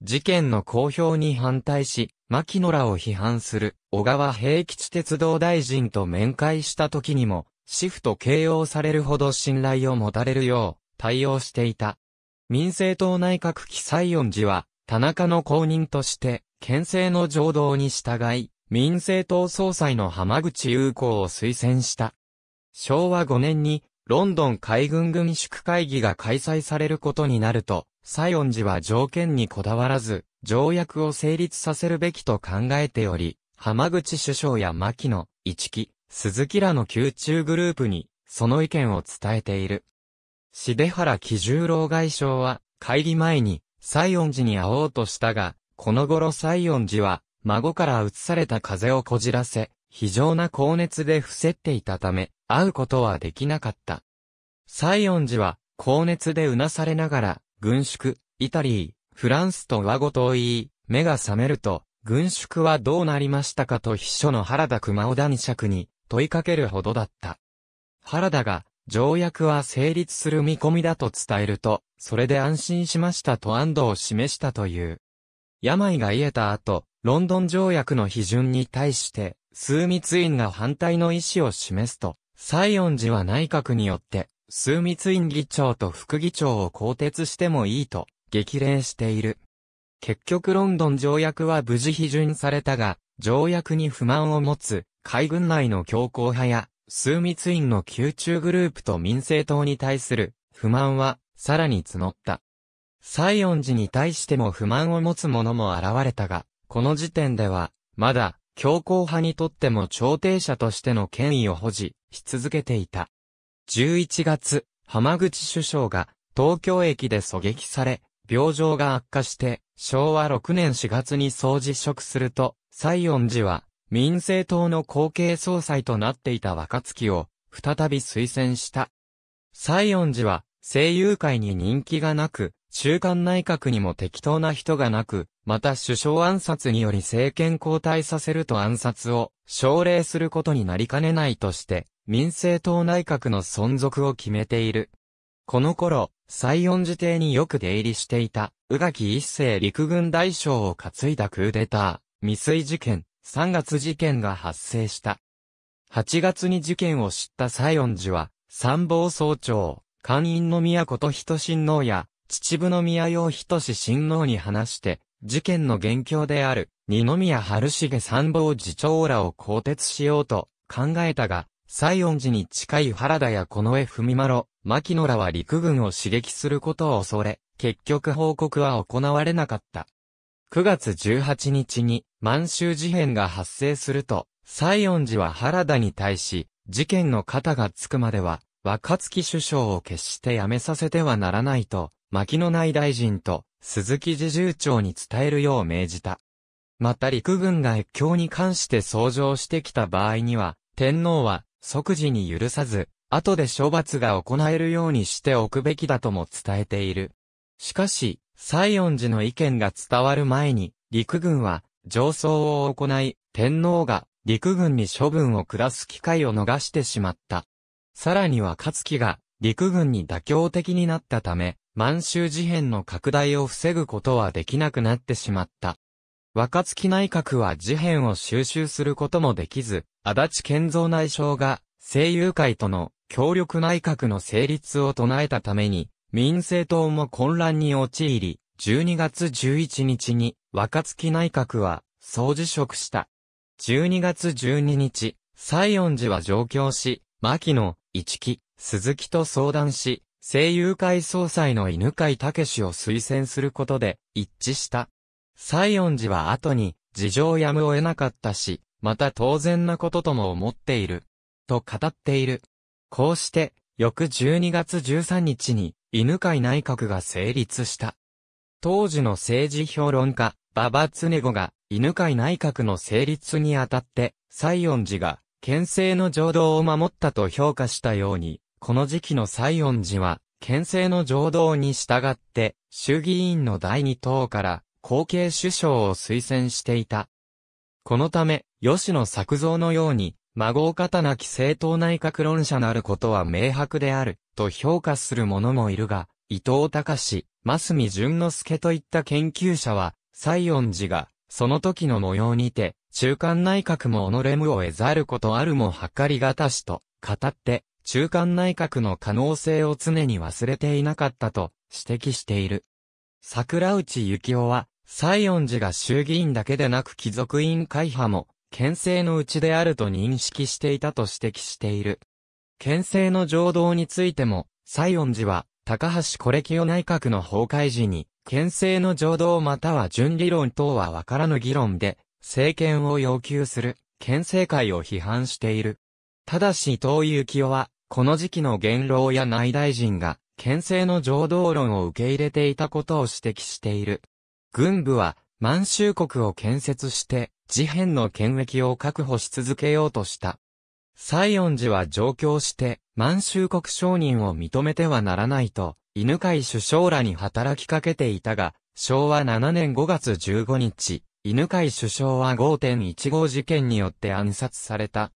事件の公表に反対し、牧野らを批判する小川平吉鉄道大臣と面会した時にも、シフト形容されるほど信頼を持たれるよう対応していた。民政党内閣期西恩寺は、田中の公認として、県政の情道に従い、民政党総裁の浜口優子を推薦した。昭和5年に、ロンドン海軍軍縮会議が開催されることになると、西恩寺は条件にこだわらず、条約を成立させるべきと考えており、浜口首相や牧野、一木、鈴木らの宮中グループに、その意見を伝えている。し原喜十郎外相は、会議前に、西園寺に会おうとしたが、この頃西園寺は、孫から移された風をこじらせ、非常な高熱で伏せっていたため、会うことはできなかった。西園寺は、高熱でうなされながら、軍縮、イタリー、フランスと和語と言い、目が覚めると、軍縮はどうなりましたかと秘書の原田熊尾男爵に問いかけるほどだった。原田が、条約は成立する見込みだと伝えると、それで安心しましたと安堵を示したという。病が癒えた後、ロンドン条約の批准に対して、枢密院が反対の意思を示すと、西恩寺は内閣によって、枢密院議長と副議長を更迭してもいいと激励している。結局ロンドン条約は無事批准されたが、条約に不満を持つ海軍内の強硬派や、枢密院の宮中グループと民政党に対する不満はさらに募った。西恩寺に対しても不満を持つ者も現れたが、この時点では、まだ、強硬派にとっても朝廷者としての権威を保持し続けていた。11月、浜口首相が東京駅で狙撃され、病状が悪化して、昭和6年4月に総辞職すると、西園寺は、民政党の後継総裁となっていた若月を、再び推薦した。西園寺は、声優会に人気がなく、中間内閣にも適当な人がなく、また首相暗殺により政権交代させると暗殺を奨励することになりかねないとして、民政党内閣の存続を決めている。この頃、西園寺邸によく出入りしていた、宇垣一世陸軍大将を担いだクーデター、未遂事件、三月事件が発生した。8月に事件を知った西園寺は、参謀総長、官員の宮こと人親王や、秩父の宮用人志親王に話して、事件の元凶である、二宮春重参謀次長らを更迭しようと考えたが、西園寺に近い原田や近衛文丸、牧野らは陸軍を刺激することを恐れ、結局報告は行われなかった。9月18日に満州事変が発生すると、西園寺は原田に対し、事件の肩がつくまでは、若月首相を決して辞めさせてはならないと、牧野内大臣と鈴木侍従長に伝えるよう命じた。また陸軍が越境に関して相乗してきた場合には、天皇は即時に許さず、後で処罰が行えるようにしておくべきだとも伝えている。しかし、西園寺の意見が伝わる前に、陸軍は上層を行い、天皇が陸軍に処分を下す機会を逃してしまった。さらには勝木が陸軍に妥協的になったため、満州事変の拡大を防ぐことはできなくなってしまった。若月内閣は事変を収集することもできず、足立健造内相が、声優会との強力内閣の成立を唱えたために、民政党も混乱に陥り、12月11日に若月内閣は総辞職した。12月12日、西園寺は上京し、牧野、一木、鈴木と相談し、声優会総裁の犬飼武を推薦することで一致した。西園寺は後に事情をやむを得なかったし、また当然なこととも思っている。と語っている。こうして、翌12月13日に、犬飼内閣が成立した。当時の政治評論家、馬場常子が、犬飼内閣の成立にあたって、西園寺が、県政の浄土を守ったと評価したように、この時期の西園寺は、県政の浄土に従って、衆議院の第二党から、後継首相を推薦していた。このため、吉野作造のように、孫を方なき正当内閣論者なることは明白である、と評価する者もいるが、伊藤隆、増見淳之介といった研究者は、西恩寺が、その時の模様にて、中間内閣も己無を得ざることあるも計りがたしと、語って、中間内閣の可能性を常に忘れていなかったと、指摘している。桜内幸雄は、西恩寺が衆議院だけでなく貴族委員会派も、県政のうちであると認識していたと指摘している。県政の浄動についても、西恩寺は、高橋コレキオ内閣の崩壊時に、県政の浄動または準理論等は分からぬ議論で、政権を要求する、県政会を批判している。ただし伊藤幸夫は、この時期の元老や内大臣が、県政の浄動論を受け入れていたことを指摘している。軍部は、満州国を建設して、事変の権益を確保し続けようとした。西園寺は上京して、満州国商人を認めてはならないと、犬飼首相らに働きかけていたが、昭和7年5月15日、犬飼首相は5.15事件によって暗殺された。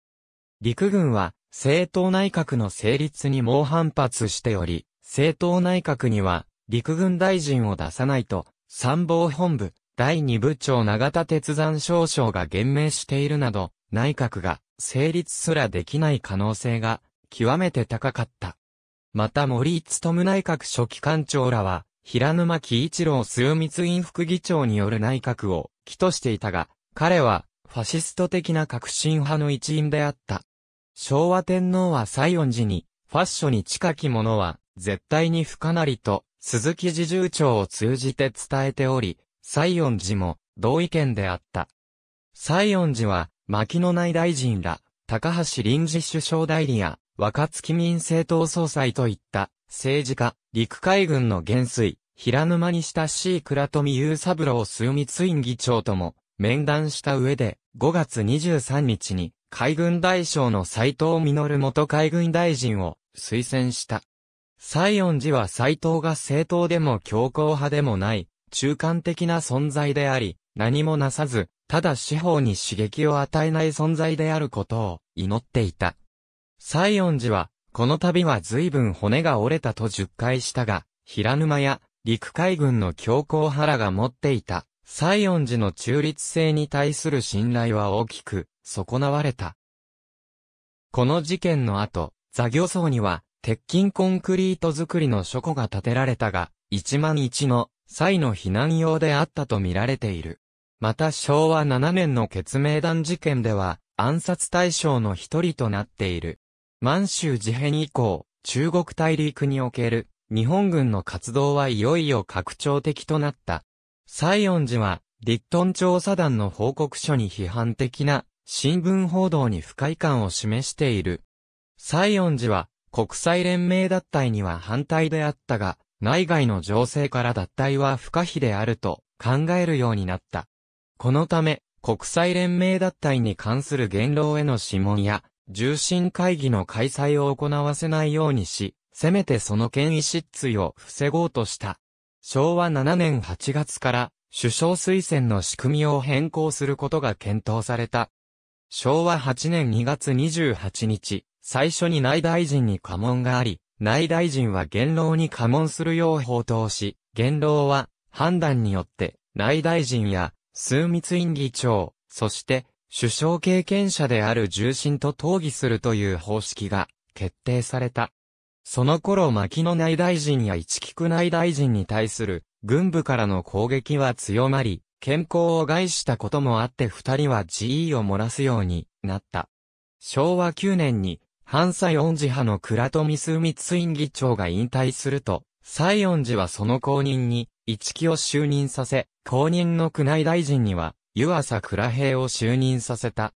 陸軍は、政党内閣の成立に猛反発しており、政党内閣には、陸軍大臣を出さないと、参謀本部、第二部長長田鉄山少将が言明しているなど、内閣が成立すらできない可能性が極めて高かった。また森勤内閣初期官長らは、平沼木一郎末密院副議長による内閣を起としていたが、彼はファシスト的な革新派の一員であった。昭和天皇は西園寺に、ファッションに近きものは絶対に不可なりと、鈴木侍従長を通じて伝えており、西園寺も同意見であった。西園寺は、牧野内大臣ら、高橋臨時首相代理や、若月民政党総裁といった、政治家、陸海軍の元帥、平沼に親しい倉富雄三郎枢密院議長とも、面談した上で、5月23日に、海軍大将の斎藤実元海軍大臣を推薦した。西園寺は斎藤が政党でも強硬派でもない、中間的な存在であり、何もなさず、ただ司法に刺激を与えない存在であることを祈っていた。西園寺は、この度は随分骨が折れたと述0回したが、平沼や陸海軍の強硬腹が持っていた、西園寺の中立性に対する信頼は大きく、損なわれた。この事件の後、座漁層には、鉄筋コンクリート作りの書庫が建てられたが、1万1の際の避難用であったと見られている。また昭和7年の決明弾事件では暗殺対象の一人となっている。満州事変以降、中国大陸における日本軍の活動はいよいよ拡張的となった。西園寺は、リットン調査団の報告書に批判的な新聞報道に不快感を示している。西園寺は、国際連盟脱退には反対であったが、内外の情勢から脱退は不可避であると考えるようになった。このため、国際連盟脱退に関する言論への諮問や、重心会議の開催を行わせないようにし、せめてその権威失墜を防ごうとした。昭和7年8月から、首相推薦の仕組みを変更することが検討された。昭和8年2月28日、最初に内大臣に家紋があり、内大臣は元老に過問するよう報道し、元老は判断によって内大臣や数密院議長、そして首相経験者である重臣と討議するという方式が決定された。その頃牧野内大臣や一菊内大臣に対する軍部からの攻撃は強まり、健康を害したこともあって二人は自意を漏らすようになった。昭和9年に関西恩寺派の倉富ツイ院議長が引退すると、西恩寺はその後任に、一木を就任させ、後任の宮内大臣には、湯浅倉平を就任させた。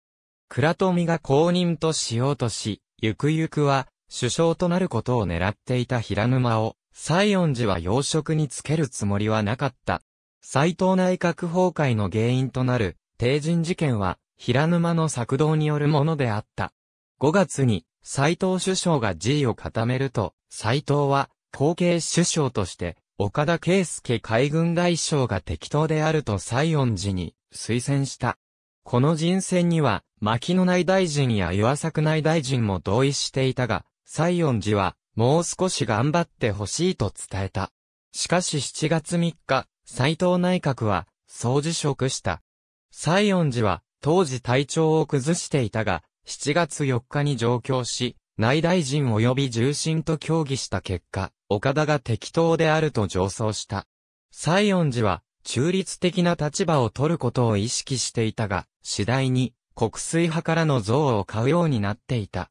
倉富が後任としようとし、ゆくゆくは、首相となることを狙っていた平沼を、西恩寺は要職につけるつもりはなかった。斎藤内閣崩壊の原因となる、帝人事件は、平沼の作動によるものであった。5月に、斎藤首相が辞意を固めると、斎藤は、後継首相として、岡田圭介海軍大将が適当であると西園寺に推薦した。この人選には、牧野内大臣や岩作内大臣も同意していたが、西園寺は、もう少し頑張ってほしいと伝えた。しかし7月3日、斎藤内閣は、総辞職した。西園寺は、当時体調を崩していたが、7月4日に上京し、内大臣及び重臣と協議した結果、岡田が適当であると上奏した。西園寺は、中立的な立場を取ることを意識していたが、次第に、国粋派からの像を買うようになっていた。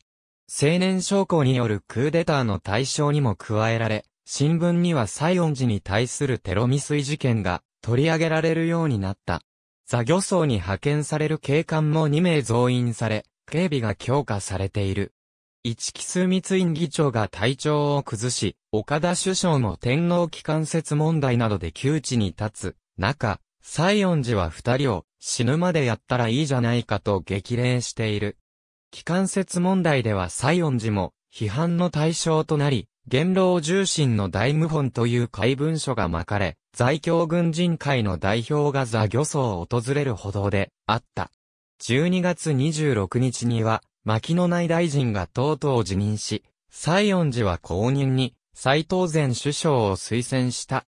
青年将校によるクーデターの対象にも加えられ、新聞には西園寺に対するテロ未遂事件が取り上げられるようになった。座漁層に派遣される警官も2名増員され、警備が強化されている。一木数密院議長が体調を崩し、岡田首相も天皇機関説問題などで窮地に立つ中、西恩寺は二人を死ぬまでやったらいいじゃないかと激励している。機関説問題では西恩寺も批判の対象となり、元老重臣の大無本という怪文書が巻かれ、在京軍人会の代表が座漁村を訪れるほどであった。12月26日には、牧野内大臣が党とを辞任し、西園寺は公認に、斎藤前首相を推薦した。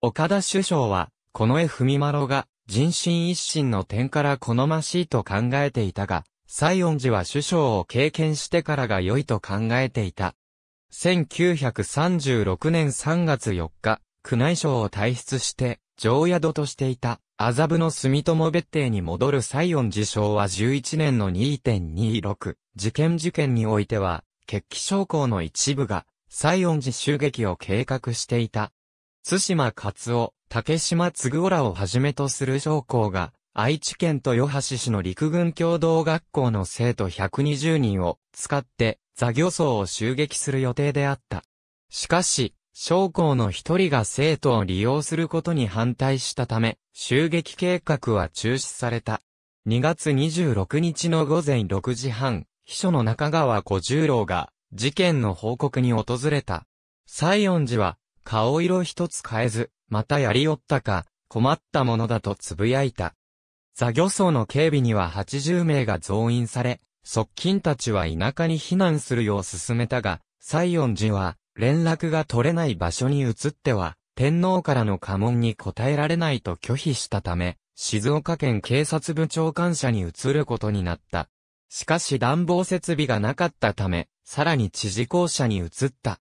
岡田首相は、この絵文丸が、人心一心の点から好ましいと考えていたが、西園寺は首相を経験してからが良いと考えていた。1936年3月4日、宮内省を退出して、常宿としていた。麻布の住友別邸に戻る西園寺賞は11年の2.26事件事件においては、決起将校の一部が西園寺襲撃を計画していた。津島勝夫、竹島嗣浦らをはじめとする将校が、愛知県豊橋市の陸軍共同学校の生徒120人を使って、座魚層を襲撃する予定であった。しかし、将校の一人が生徒を利用することに反対したため、襲撃計画は中止された。2月26日の午前6時半、秘書の中川小十郎が、事件の報告に訪れた。西園寺は、顔色一つ変えず、またやりおったか、困ったものだと呟いた。座漁僧の警備には80名が増員され、側近たちは田舎に避難するよう勧めたが、西園寺は、連絡が取れない場所に移っては、天皇からの家紋に応えられないと拒否したため、静岡県警察部長官舎に移ることになった。しかし暖房設備がなかったため、さらに知事公舎に移った。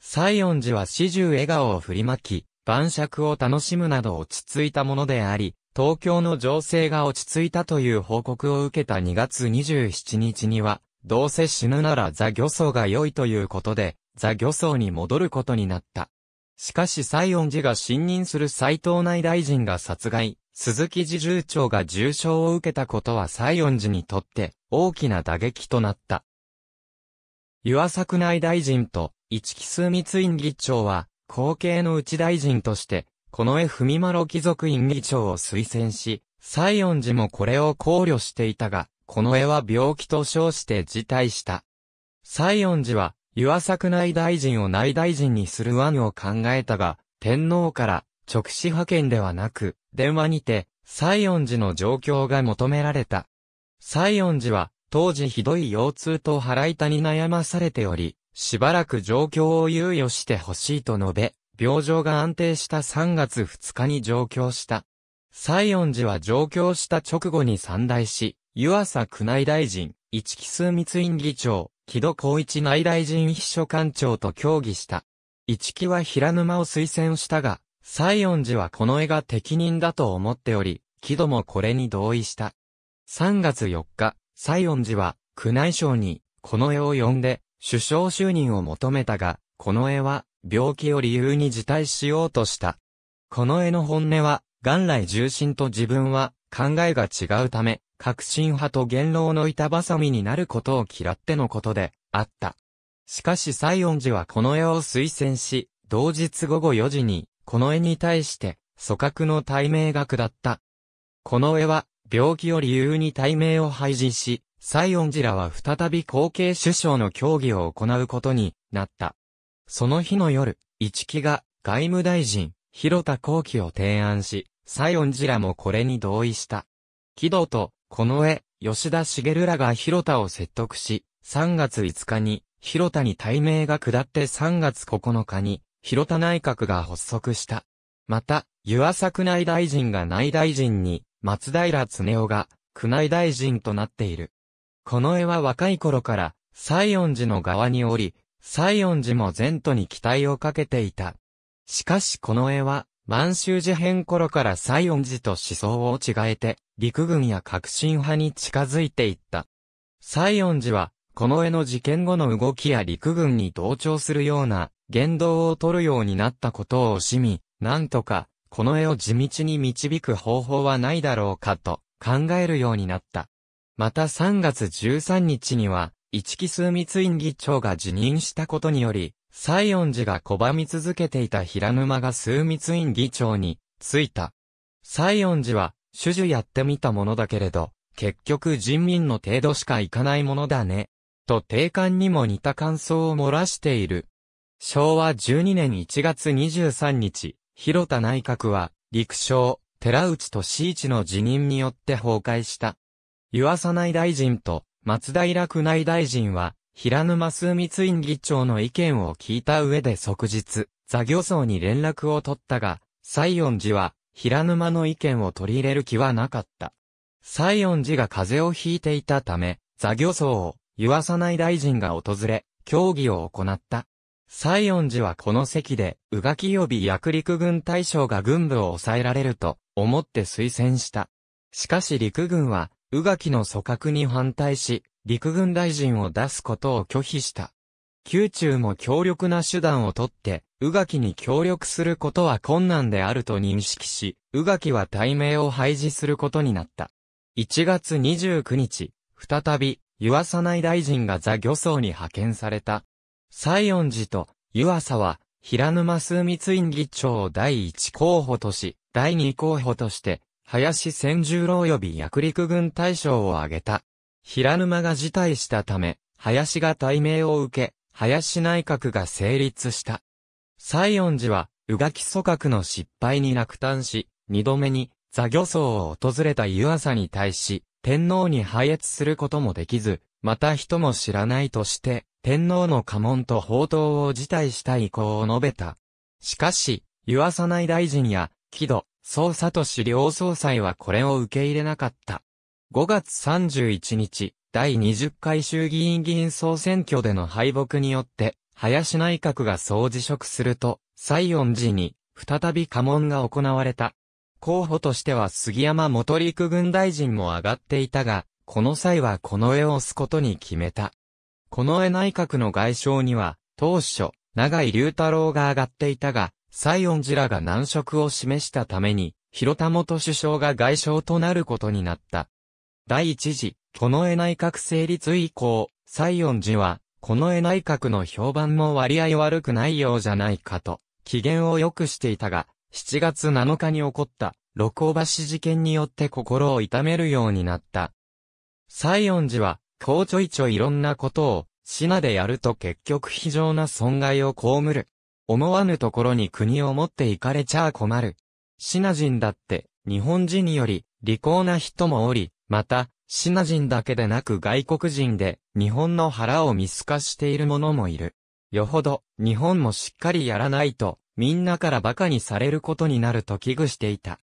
西園寺は始終笑顔を振りまき、晩酌を楽しむなど落ち着いたものであり、東京の情勢が落ち着いたという報告を受けた2月27日には、どうせ死ぬならザ・漁村が良いということで、ザ・漁村に戻ることになった。しかし西園寺が信任する斎藤内大臣が殺害、鈴木侍従長が重傷を受けたことは西園寺にとって大きな打撃となった。岩作内大臣と市木数密院議長は、後継の内大臣として、この絵文丸貴族院議長を推薦し、西園寺もこれを考慮していたが、この絵は病気と称して辞退した。西園寺は、岩作内大臣を内大臣にする案を考えたが、天皇から直視派遣ではなく、電話にて、西園寺の状況が求められた。西園寺は、当時ひどい腰痛と腹痛に悩まされており、しばらく状況を猶予してほしいと述べ、病状が安定した3月2日に上京した。西園寺は上京した直後に三大し、湯浅宮内大臣、一木数密院議長、木戸孝一内大臣秘書官長と協議した。一木は平沼を推薦したが、西園寺はこの絵が適任だと思っており、木戸もこれに同意した。3月4日、西園寺は、宮内省に、この絵を呼んで、首相就任を求めたが、この絵は、病気を理由に辞退しようとした。この絵の本音は、元来重心と自分は、考えが違うため、革新派と元老の板挟みになることを嫌ってのことで、あった。しかし西園寺はこの絵を推薦し、同日午後4時に、この絵に対して、組閣の対名学だった。この絵は、病気を理由に対名を廃止し、西園寺らは再び後継首相の協議を行うことになった。その日の夜、一木が外務大臣、広田幸輝を提案し、西園寺らもこれに同意した。木戸と、近衛、吉田茂らが広田を説得し、3月5日に、広田に対名が下って3月9日に、広田内閣が発足した。また、湯浅宮内大臣が内大臣に、松平恒夫が、宮内大臣となっている。この絵は若い頃から、西園寺の側におり、西園寺も前途に期待をかけていた。しかしこの絵は、満州事変頃から西園寺と思想を違えて、陸軍や革新派に近づいていった。西園寺は、この絵の事件後の動きや陸軍に同調するような言動を取るようになったことを惜しみ、なんとか、この絵を地道に導く方法はないだろうかと考えるようになった。また3月13日には、一木数密院議長が辞任したことにより、西園寺が拒み続けていた平沼が枢密院議長に、ついた。西園寺は、主樹やってみたものだけれど、結局人民の程度しかいかないものだね。と定官にも似た感想を漏らしている。昭和12年1月23日、広田内閣は、陸将、寺内俊一の辞任によって崩壊した。湯浅内大臣と松平区内大臣は、平沼枢密院議長の意見を聞いた上で即日、座漁層に連絡を取ったが、西園寺は、平沼の意見を取り入れる気はなかった。西園寺が風邪をひいていたため、座漁層を、湯浅内大臣が訪れ、協議を行った。西園寺はこの席で、宇垣予備薬陸軍大将が軍部を抑えられると、思って推薦した。しかし陸軍は、宇垣の組閣に反対し、陸軍大臣を出すことを拒否した。宮中も強力な手段をとって、宇垣に協力することは困難であると認識し、宇垣は大名を廃止することになった。1月29日、再び、湯浅内大臣が座漁僧に派遣された。西園寺と湯浅は、平沼数密院議長を第一候補とし、第二候補として、林千十郎及び薬陸軍大将を挙げた。平沼が辞退したため、林が大名を受け、林内閣が成立した。西園寺は、宇垣組閣の失敗に落胆し、二度目に、座魚僧を訪れた湯浅に対し、天皇に配越することもできず、また人も知らないとして、天皇の家紋と宝刀を辞退した意向を述べた。しかし、湯浅内大臣や、木戸、総佐と資両総裁はこれを受け入れなかった。5月31日、第20回衆議院議員総選挙での敗北によって、林内閣が総辞職すると、西恩寺に、再び家紋が行われた。候補としては杉山元陸軍大臣も上がっていたが、この際はこの絵を押すことに決めた。この絵内閣の外相には、当初、長井龍太郎が上がっていたが、西恩寺らが難色を示したために、広田元首相が外相となることになった。第一次、近衛内閣成立以降、西園寺は、近衛内閣の評判も割合悪くないようじゃないかと、機嫌を良くしていたが、7月7日に起こった、六甲橋事件によって心を痛めるようになった。西園寺は、こうちょいちょいいろんなことを、品でやると結局非常な損害を被る。思わぬところに国を持っていかれちゃ困る。シナ人だって、日本人より、利口な人もおり、また、シナ人だけでなく外国人で、日本の腹を見透かしている者もいる。よほど、日本もしっかりやらないと、みんなから馬鹿にされることになると危惧していた。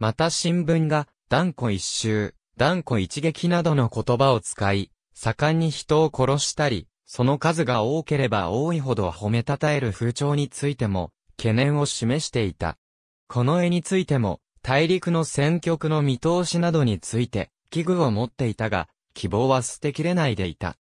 また新聞が、断固一周、断固一撃などの言葉を使い、盛んに人を殺したり、その数が多ければ多いほど褒めたたえる風潮についても、懸念を示していた。この絵についても、大陸の戦局の見通しなどについて、器具を持っていたが、希望は捨てきれないでいた。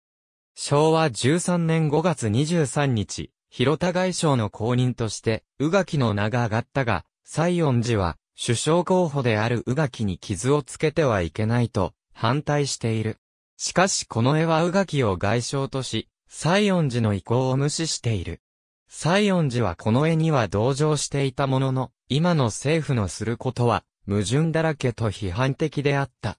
昭和13年5月23日、広田外相の公認として、宇垣の名が上がったが、西園寺は、首相候補である宇垣に傷をつけてはいけないと、反対している。しかしこの絵は宇垣を外相とし、西園寺の意向を無視している。西園寺はこの絵には同情していたものの、今の政府のすることは、矛盾だらけと批判的であった。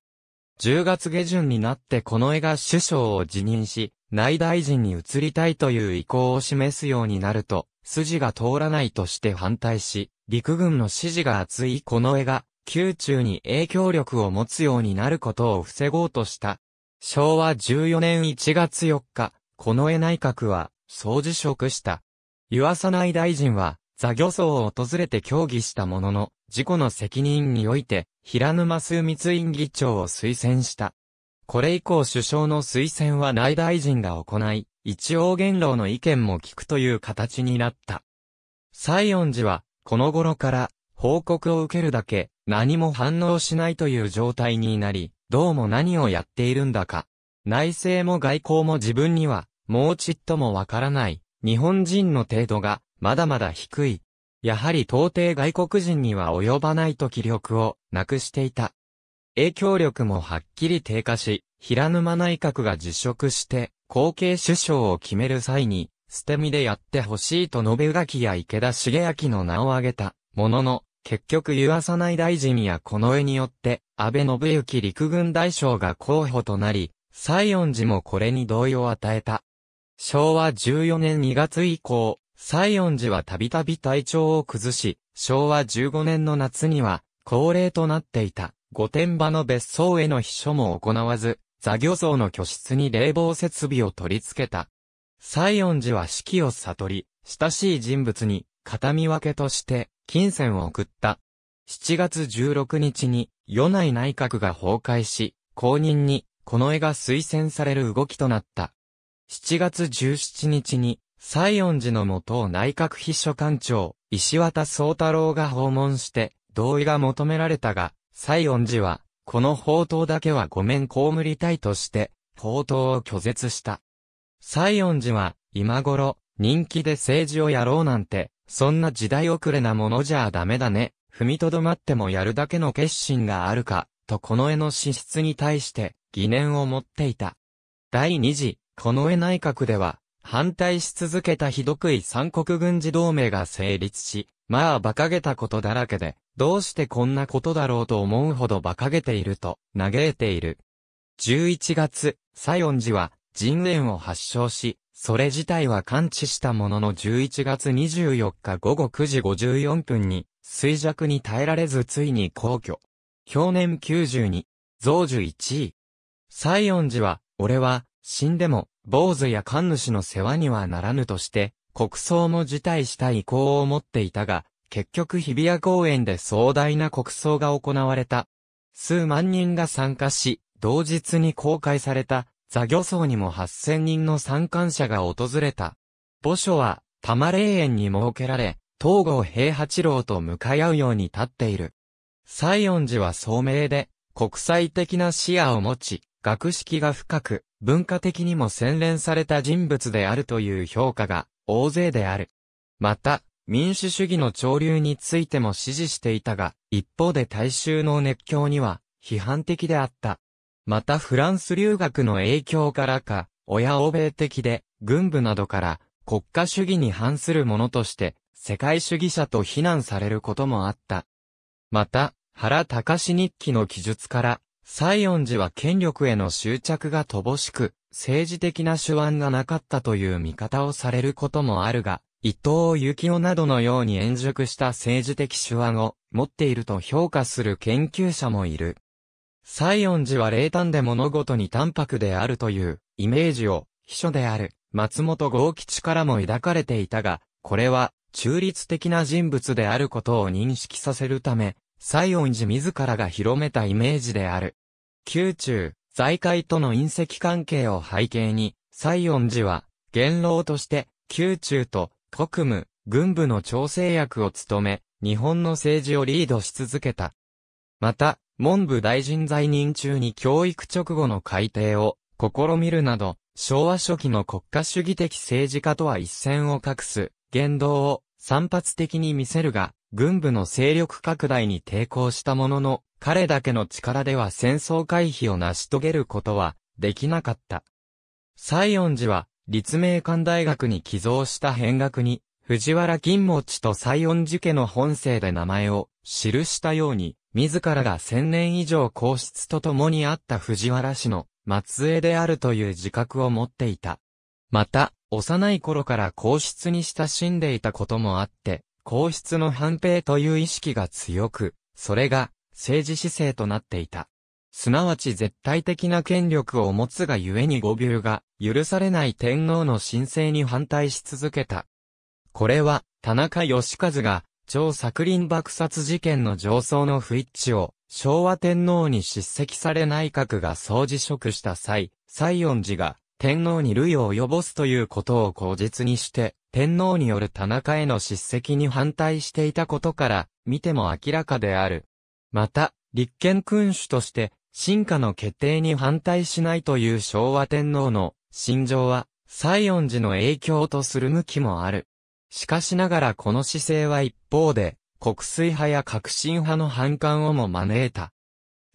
10月下旬になってこの絵が首相を辞任し、内大臣に移りたいという意向を示すようになると、筋が通らないとして反対し、陸軍の支持が厚いこの絵が、宮中に影響力を持つようになることを防ごうとした。昭和14年1月4日、この絵内閣は、総辞職した。湯浅内大臣は、座漁層を訪れて協議したものの、事故の責任において、平沼枢密院議長を推薦した。これ以降首相の推薦は内大臣が行い、一応元老の意見も聞くという形になった。西園寺は、この頃から、報告を受けるだけ、何も反応しないという状態になり、どうも何をやっているんだか。内政も外交も自分には、もうちっともわからない、日本人の程度が、まだまだ低い、やはり到底外国人には及ばないと気力をなくしていた。影響力もはっきり低下し、平沼内閣が辞職して、後継首相を決める際に、捨て身でやってほしいとべ信きや池田茂明の名を挙げた、ものの、結局湯浅内大臣やこの絵によって、安倍信行陸軍大将が候補となり、西園寺もこれに同意を与えた。昭和14年2月以降、西園寺はたびたび体調を崩し、昭和15年の夏には、恒例となっていた、御殿場の別荘への秘書も行わず、座魚像の居室に冷房設備を取り付けた。西園寺は四季を悟り、親しい人物に、片見分けとして、金銭を送った。7月16日に、与内内閣が崩壊し、公認に、この絵が推薦される動きとなった。7月17日に、西園寺の元内閣秘書官長、石渡宗太郎が訪問して、同意が求められたが、西園寺は、この宝刀だけはごめん被りたいとして、宝刀を拒絶した。西園寺は、今頃、人気で政治をやろうなんて、そんな時代遅れなものじゃダメだね。踏みとどまってもやるだけの決心があるか、とこの絵の資質に対して疑念を持っていた。第二次、この絵内閣では、反対し続けたひどくい三国軍事同盟が成立し、まあ馬鹿げたことだらけで、どうしてこんなことだろうと思うほど馬鹿げていると、嘆いている。11月、西園寺は、人縁を発症し、それ自体は完治したものの11月24日午後9時54分に、衰弱に耐えられずついに皇居。表年92、増寿1位。西園寺は、俺は、死んでも、坊主や神主の世話にはならぬとして、国葬も辞退した意向を持っていたが、結局日比谷公園で壮大な国葬が行われた。数万人が参加し、同日に公開された、座漁葬にも8000人の参観者が訪れた。墓所は、玉霊園に設けられ、東郷平八郎と向かい合うように立っている。西園寺は聡明で、国際的な視野を持ち、学識が深く、文化的にも洗練された人物であるという評価が大勢である。また、民主主義の潮流についても支持していたが、一方で大衆の熱狂には批判的であった。またフランス留学の影響からか、親欧米的で、軍部などから国家主義に反するものとして、世界主義者と非難されることもあった。また、原隆史日記の記述から、西園寺は権力への執着が乏しく、政治的な手腕がなかったという見方をされることもあるが、伊藤幸雄などのように円熟した政治的手腕を持っていると評価する研究者もいる。西園寺は冷淡で物事に淡白であるというイメージを秘書である松本豪吉からも抱かれていたが、これは中立的な人物であることを認識させるため、西恩寺自らが広めたイメージである。宮中、財界との隕石関係を背景に、西恩寺は、元老として、宮中と国務、軍部の調整役を務め、日本の政治をリードし続けた。また、文部大臣在任中に教育直後の改定を試みるなど、昭和初期の国家主義的政治家とは一線を画す言動を散発的に見せるが、軍部の勢力拡大に抵抗したものの、彼だけの力では戦争回避を成し遂げることはできなかった。西園寺は、立命館大学に寄贈した変額に、藤原金持と西園寺家の本性で名前を記したように、自らが千年以上皇室と共にあった藤原氏の末裔であるという自覚を持っていた。また、幼い頃から皇室に親しんでいたこともあって、皇室の反平という意識が強く、それが政治姿勢となっていた。すなわち絶対的な権力を持つがゆえに五謬が許されない天皇の申請に反対し続けた。これは田中義和が超作林爆殺事件の上層の不一致を昭和天皇に叱責され内閣が総辞職した際、西園寺が天皇に類を及ぼすということを口実にして、天皇による田中への叱責に反対していたことから、見ても明らかである。また、立憲君主として、進化の決定に反対しないという昭和天皇の心情は、西園寺の影響とする向きもある。しかしながらこの姿勢は一方で、国粋派や革新派の反感をも招いた。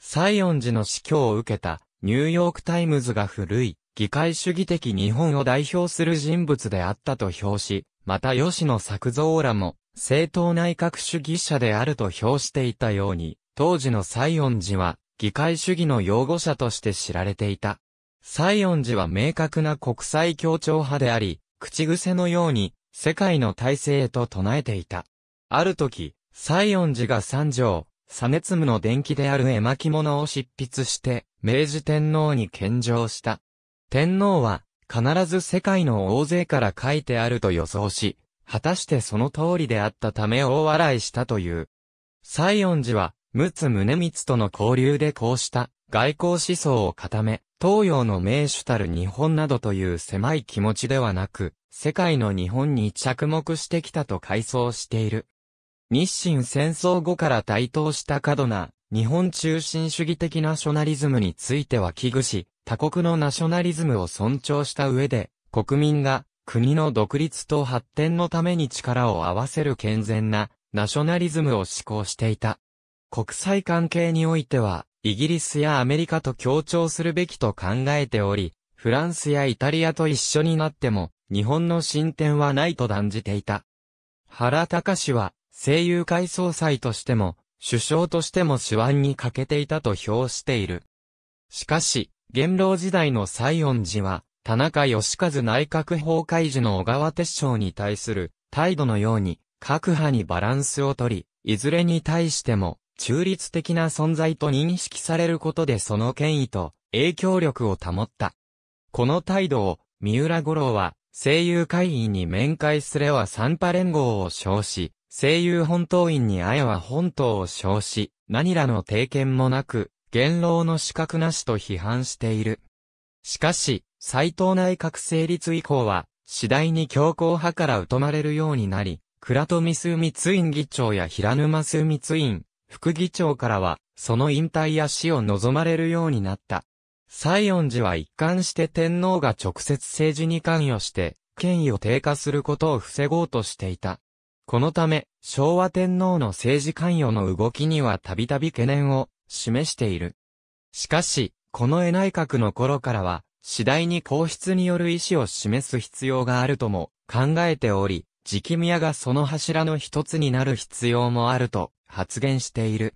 西園寺の死去を受けた、ニューヨークタイムズが古い、議会主義的日本を代表する人物であったと評し、また吉野作造らも、政党内閣主義者であると評していたように、当時の西園寺は、議会主義の擁護者として知られていた。西園寺は明確な国際協調派であり、口癖のように、世界の体制へと唱えていた。ある時、西園寺が三条、サネツムの伝記である絵巻物を執筆して、明治天皇に献上した。天皇は、必ず世界の大勢から書いてあると予想し、果たしてその通りであったため大笑いしたという。西園寺は、陸奥宗光との交流でこうした外交思想を固め、東洋の名手たる日本などという狭い気持ちではなく、世界の日本に着目してきたと回想している。日清戦争後から台頭した過度な日本中心主義的ナショナリズムについては危惧し、他国のナショナリズムを尊重した上で、国民が国の独立と発展のために力を合わせる健全なナショナリズムを施行していた。国際関係においては、イギリスやアメリカと協調するべきと考えており、フランスやイタリアと一緒になっても、日本の進展はないと断じていた。原隆は、声優会総裁としても、首相としても手腕に欠けていたと評している。しかし、元老時代の西恩寺は、田中義和内閣崩壊時の小川鉄章に対する態度のように、各派にバランスをとり、いずれに対しても、中立的な存在と認識されることでその権威と影響力を保った。この態度を、三浦五郎は、声優会員に面会すれは三ン連合を称し、声優本党院にあやは本党を称し、何らの提携もなく、元老の資格なしと批判している。しかし、斎藤内閣成立以降は、次第に強硬派から疎まれるようになり、倉富枢密院議長や平沼枢密院、副議長からは、その引退や死を望まれるようになった。西園寺は一貫して天皇が直接政治に関与して、権威を低下することを防ごうとしていた。このため、昭和天皇の政治関与の動きにはたびたび懸念を示している。しかし、この絵内閣の頃からは、次第に皇室による意思を示す必要があるとも考えており、直宮がその柱の一つになる必要もあると発言している。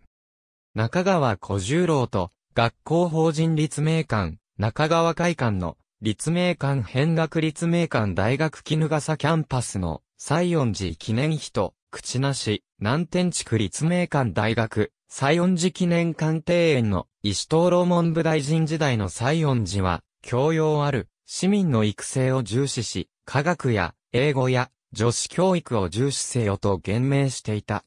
中川小十郎と学校法人立命館、中川会館の、立命館変学立命館大学絹笠キャンパスの、西園寺記念碑と、口なし、南天地区立命館大学、西園寺記念館庭園の、石灯籠文部大臣時代の西園寺は、教養ある、市民の育成を重視し、科学や、英語や、女子教育を重視せよと言明していた。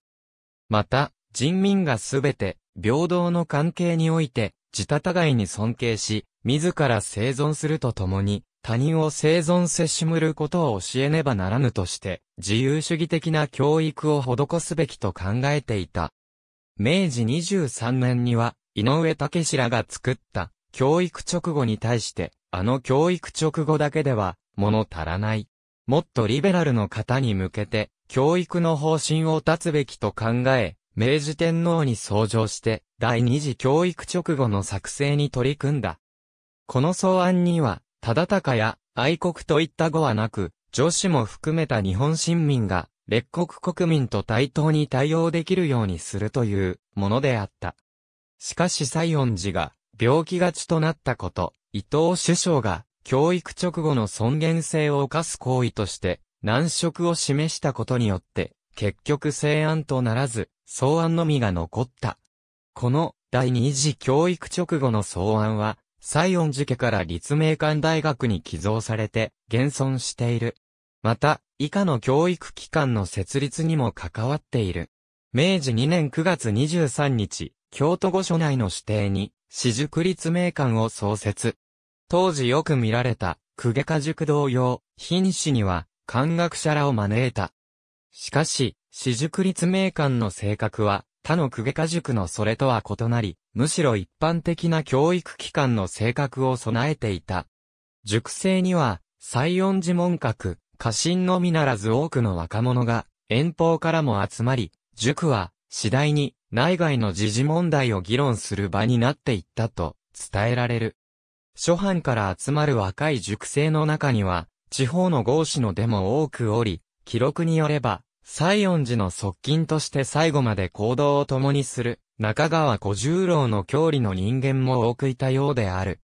また、人民がすべて、平等の関係において、自他互いに尊敬し、自ら生存するとともに、他人を生存せしむることを教えねばならぬとして、自由主義的な教育を施すべきと考えていた。明治23年には、井上武らが作った、教育直後に対して、あの教育直後だけでは、物足らない。もっとリベラルの方に向けて、教育の方針を立つべきと考え、明治天皇に相上して、第二次教育直後の作成に取り組んだ。この草案には、忠敬や愛国といった語はなく、女子も含めた日本新民が、列国国民と対等に対応できるようにするというものであった。しかし西恩寺が病気がちとなったこと、伊藤首相が教育直後の尊厳性を犯す行為として難色を示したことによって、結局成案とならず、草案のみが残った。この第二次教育直後の草案は、西園寺家から立命館大学に寄贈されて、現存している。また、以下の教育機関の設立にも関わっている。明治2年9月23日、京都御所内の指定に、私塾立命館を創設。当時よく見られた、公家家塾同様、品種には、漢学者らを招いた。しかし、私塾立命館の性格は、他の区下家塾のそれとは異なり、むしろ一般的な教育機関の性格を備えていた。塾生には、西音寺門閣、家臣のみならず多くの若者が、遠方からも集まり、塾は、次第に、内外の時事問題を議論する場になっていったと、伝えられる。諸藩から集まる若い塾生の中には、地方の豪士のでも多くおり、記録によれば、西園寺の側近として最後まで行動を共にする、中川小十郎の郷里の人間も多くいたようである。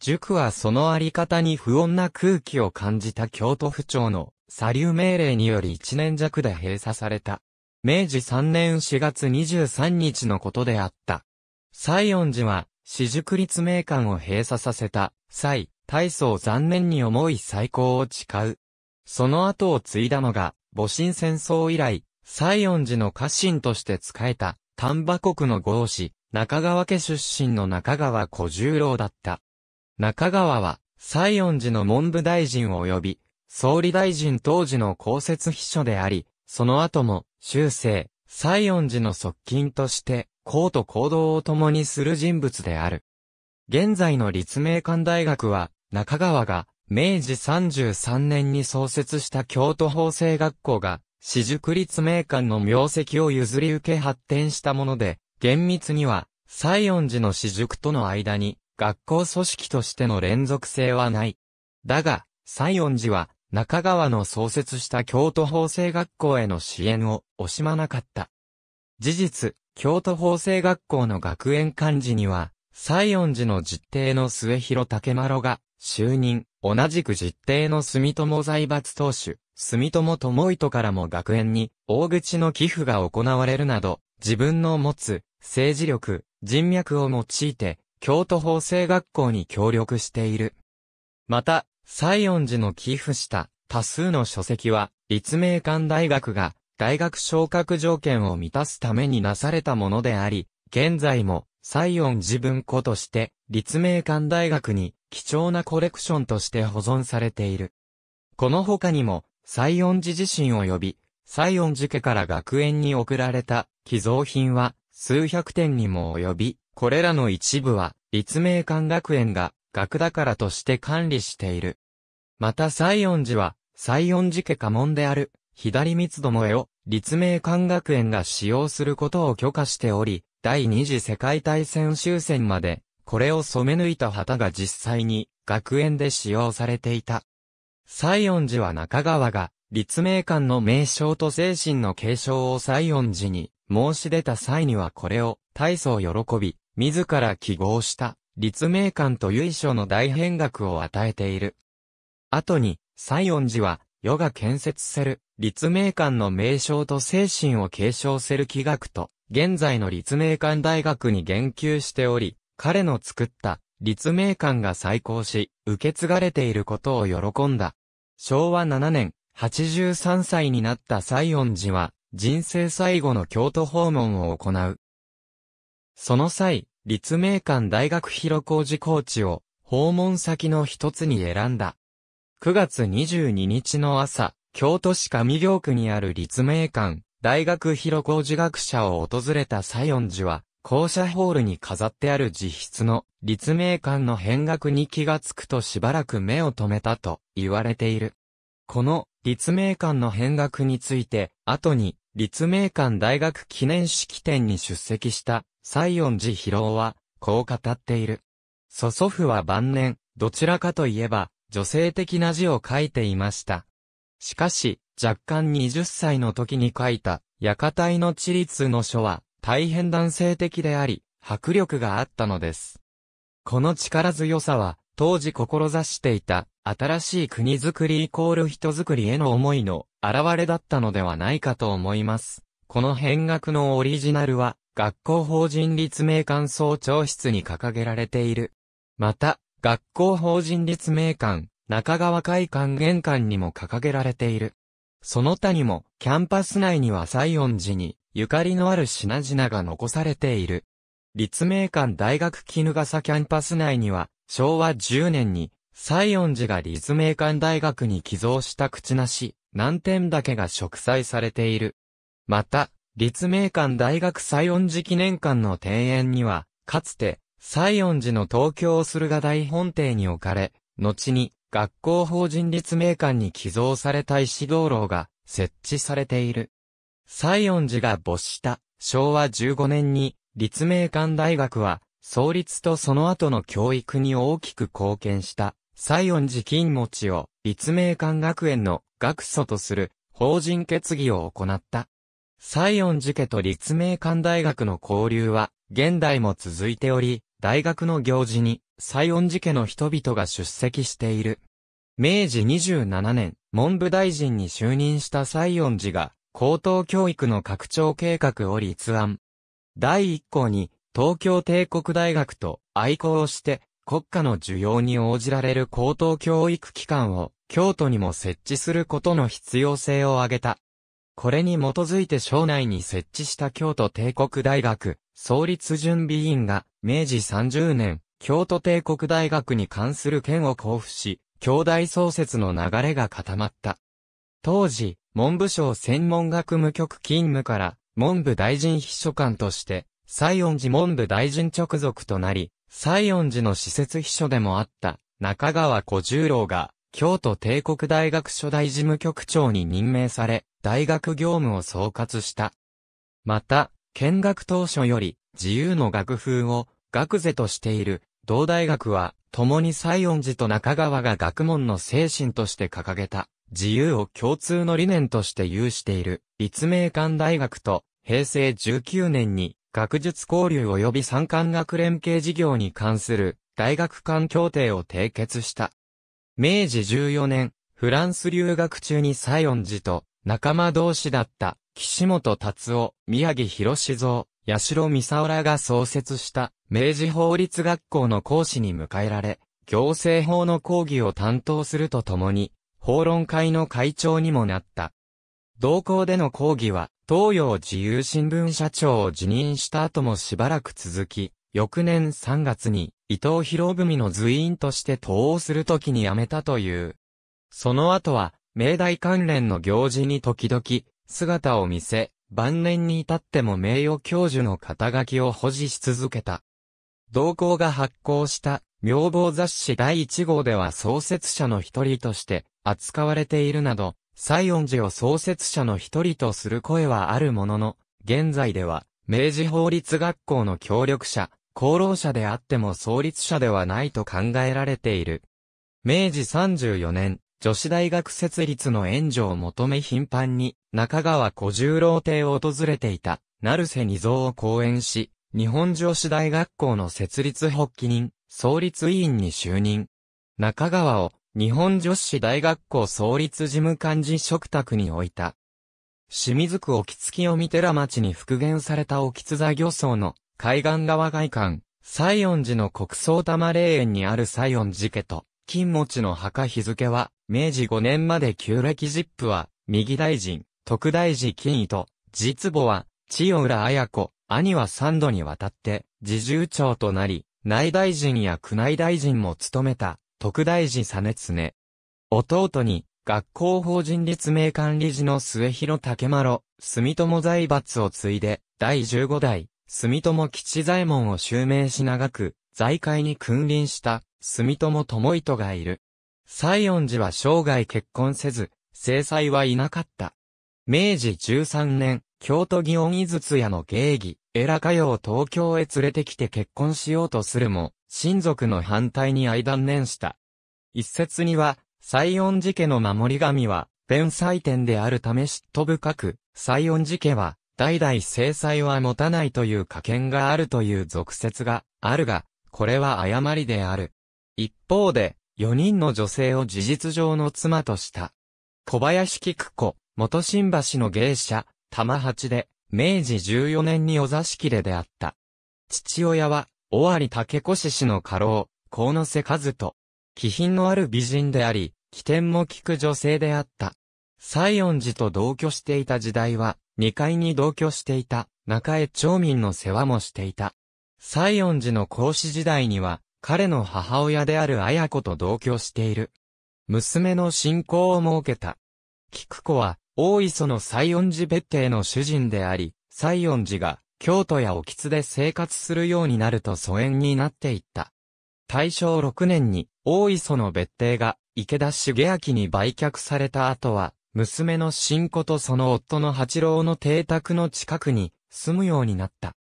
塾はそのあり方に不穏な空気を感じた京都府庁の左流命令により一年弱で閉鎖された。明治3年4月23日のことであった。西園寺は、私塾立命館を閉鎖させた、際、大層残念に思い再興を誓う。その後を継いだのが、戊辰戦争以来、西園寺の家臣として仕えた、丹波国の豪士、中川家出身の中川小十郎だった。中川は、西園寺の文部大臣及び、総理大臣当時の公設秘書であり、その後も、修正、西園寺の側近として、公と行動を共にする人物である。現在の立命館大学は、中川が明治33年に創設した京都法制学校が、私塾立命館の名跡を譲り受け発展したもので、厳密には、西園寺の私塾との間に、学校組織としての連続性はない。だが、西園寺は、中川の創設した京都法制学校への支援を惜しまなかった。事実、京都法制学校の学園幹事には、西園寺の実定の末広竹丸が就任、同じく実定の住友財閥当主、住友智糸からも学園に、大口の寄付が行われるなど、自分の持つ、政治力、人脈を用いて、京都法制学校に協力している。また、西園寺の寄付した多数の書籍は、立命館大学が大学昇格条件を満たすためになされたものであり、現在も西園寺文庫として立命館大学に貴重なコレクションとして保存されている。この他にも、西園寺自身及び、西園寺家から学園に送られた寄贈品は数百点にも及び、これらの一部は立命館学園が学だからとして管理している。また西園寺は西園寺家家紋である左三つどもえを立命館学園が使用することを許可しており、第二次世界大戦終戦までこれを染め抜いた旗が実際に学園で使用されていた。西園寺は中川が立命館の名称と精神の継承を西園寺に申し出た際にはこれを大層喜び、自ら記号した立命館と由緒の大変額を与えている。後に西園寺は世が建設せる立命館の名称と精神を継承せる気学と現在の立命館大学に言及しており、彼の作った立命館が再興し、受け継がれていることを喜んだ。昭和7年、83歳になった西園寺は、人生最後の京都訪問を行う。その際、立命館大学広小路コーチを、訪問先の一つに選んだ。9月22日の朝、京都市上京区にある立命館、大学広小路学者を訪れた西園寺は、校舎ホールに飾ってある自筆の立命館の変額に気がつくとしばらく目を留めたと言われている。この立命館の変額について、後に立命館大学記念式典に出席した西園寺博夫は、こう語っている。祖祖父は晩年、どちらかといえば、女性的な字を書いていました。しかし、若干20歳の時に書いた、夜の地立の書は、大変男性的であり、迫力があったのです。この力強さは、当時志していた、新しい国づくりイコール人づくりへの思いの、表れだったのではないかと思います。この変額のオリジナルは、学校法人立命館総長室に掲げられている。また、学校法人立命館、中川会館玄関にも掲げられている。その他にも、キャンパス内には西園寺に、ゆかりのある品々が残されている。立命館大学絹笠キャンパス内には、昭和10年に、西園寺が立命館大学に寄贈した口なし、南天だけが植栽されている。また、立命館大学西園寺記念館の庭園には、かつて、西園寺の東京駿河大本邸に置かれ、後に、学校法人立命館に寄贈された石灯籠が設置されている。西園寺が没した昭和15年に立命館大学は創立とその後の教育に大きく貢献した西園寺金持を立命館学園の学祖とする法人決議を行った。西園寺家と立命館大学の交流は現代も続いており、大学の行事に西園寺家の人々が出席している。明治27年、文部大臣に就任した西園寺が高等教育の拡張計画を立案。第一項に、東京帝国大学と愛好をして、国家の需要に応じられる高等教育機関を、京都にも設置することの必要性を挙げた。これに基づいて省内に設置した京都帝国大学、創立準備員が、明治30年、京都帝国大学に関する件を交付し、兄弟創設の流れが固まった。当時、文部省専門学務局勤務から、文部大臣秘書官として、西園寺文部大臣直属となり、西園寺の施設秘書でもあった、中川小十郎が、京都帝国大学初代事務局長に任命され、大学業務を総括した。また、見学当初より、自由の学風を、学是としている、同大学は、共に西園寺と中川が学問の精神として掲げた。自由を共通の理念として有している、立命館大学と、平成19年に、学術交流及び産官学連携事業に関する、大学間協定を締結した。明治14年、フランス留学中に西園寺と、仲間同士だった、岸本達夫、宮城博志蔵、八代三沢らが創設した明治法律学校の講師に迎えられ、行政法の講義を担当するとともに、討論会の会長にもなった。同行での講義は、東洋自由新聞社長を辞任した後もしばらく続き、翌年3月に伊藤博文の随員として登応するときに辞めたという。その後は、明大関連の行事に時々姿を見せ、晩年に至っても名誉教授の肩書きを保持し続けた。同行が発行した、妙望雑誌第1号では創設者の一人として、扱われているなど、西恩寺を創設者の一人とする声はあるものの、現在では、明治法律学校の協力者、功労者であっても創立者ではないと考えられている。明治34年、女子大学設立の援助を求め頻繁に、中川小十郎邸を訪れていた、成瀬二蔵を講演し、日本女子大学校の設立発起人、創立委員に就任。中川を日本女子大学校創立事務幹事職宅に置いた。清水区沖月て寺町に復元された沖津座漁村の海岸側外観、西園寺の国葬玉霊園にある西園寺家と、金持ちの墓日付は、明治5年まで旧暦実プは、右大臣、徳大寺金位と、実母は、千代浦綾子、兄は三度にわたって、自重長となり、内大臣や宮内大臣も務めた、特大寺実常。弟に、学校法人立命管理寺の末広竹丸、住友財閥を継いで、第15代、住友吉左衛門を襲名し長く、財界に君臨した、住友智糸がいる。西園寺は生涯結婚せず、制裁はいなかった。明治13年、京都祇園井筒屋の芸儀、エラカヨを東京へ連れてきて結婚しようとするも、親族の反対に相断念した。一説には、西園寺家の守り神は、弁祭典であるため嫉妬深く、西園寺家は、代々制裁は持たないという家減があるという俗説があるが、これは誤りである。一方で、四人の女性を事実上の妻とした。小林菊子、元新橋の芸者、玉八で、明治14年にお座敷で出会った。父親は、尾張竹越氏の家老、河瀬和人。気品のある美人であり、起点も利く女性であった。西園寺と同居していた時代は、二階に同居していた、中江町民の世話もしていた。西園寺の講師時代には、彼の母親である綾子と同居している。娘の信仰を設けた。菊子は、大磯の西園寺別邸の主人であり、西園寺が、京都や沖津で生活するようになると疎遠になっていった。大正6年に大磯の別邸が池田茂明に売却された後は、娘の新子とその夫の八郎の邸宅の近くに住むようになった。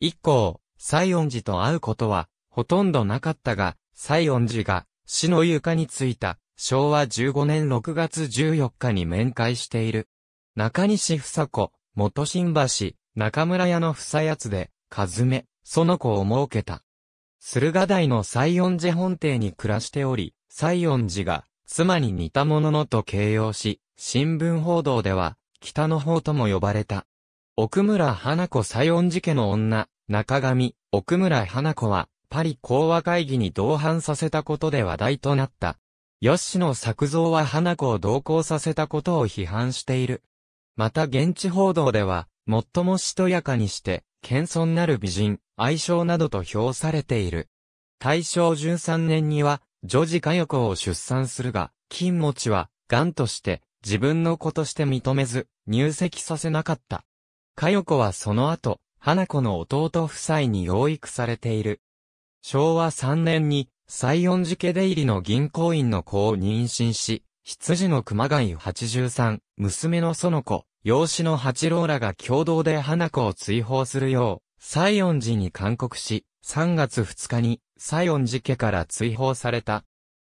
以降、西恩寺と会うことはほとんどなかったが、西恩寺が死の床についた昭和15年6月14日に面会している。中西房子、元新橋、中村屋の房やつで、かずめ、園子を設けた。駿河台の西園寺本邸に暮らしており、西園寺が、妻に似たもののと形容し、新聞報道では、北の方とも呼ばれた。奥村花子西園寺家の女、中上、奥村花子は、パリ講和会議に同伴させたことで話題となった。吉野作造は花子を同行させたことを批判している。また現地報道では、最もしとやかにして、謙遜なる美人、愛称などと評されている。大正13年には、女児佳代子を出産するが、金持ちは、癌として、自分の子として認めず、入籍させなかった。佳代子はその後、花子の弟夫妻に養育されている。昭和3年に、西園寺家出入りの銀行員の子を妊娠し、羊の熊谷83、娘の園子、養子の八郎らが共同で花子を追放するよう、西園寺に勧告し、3月2日に西園寺家から追放された。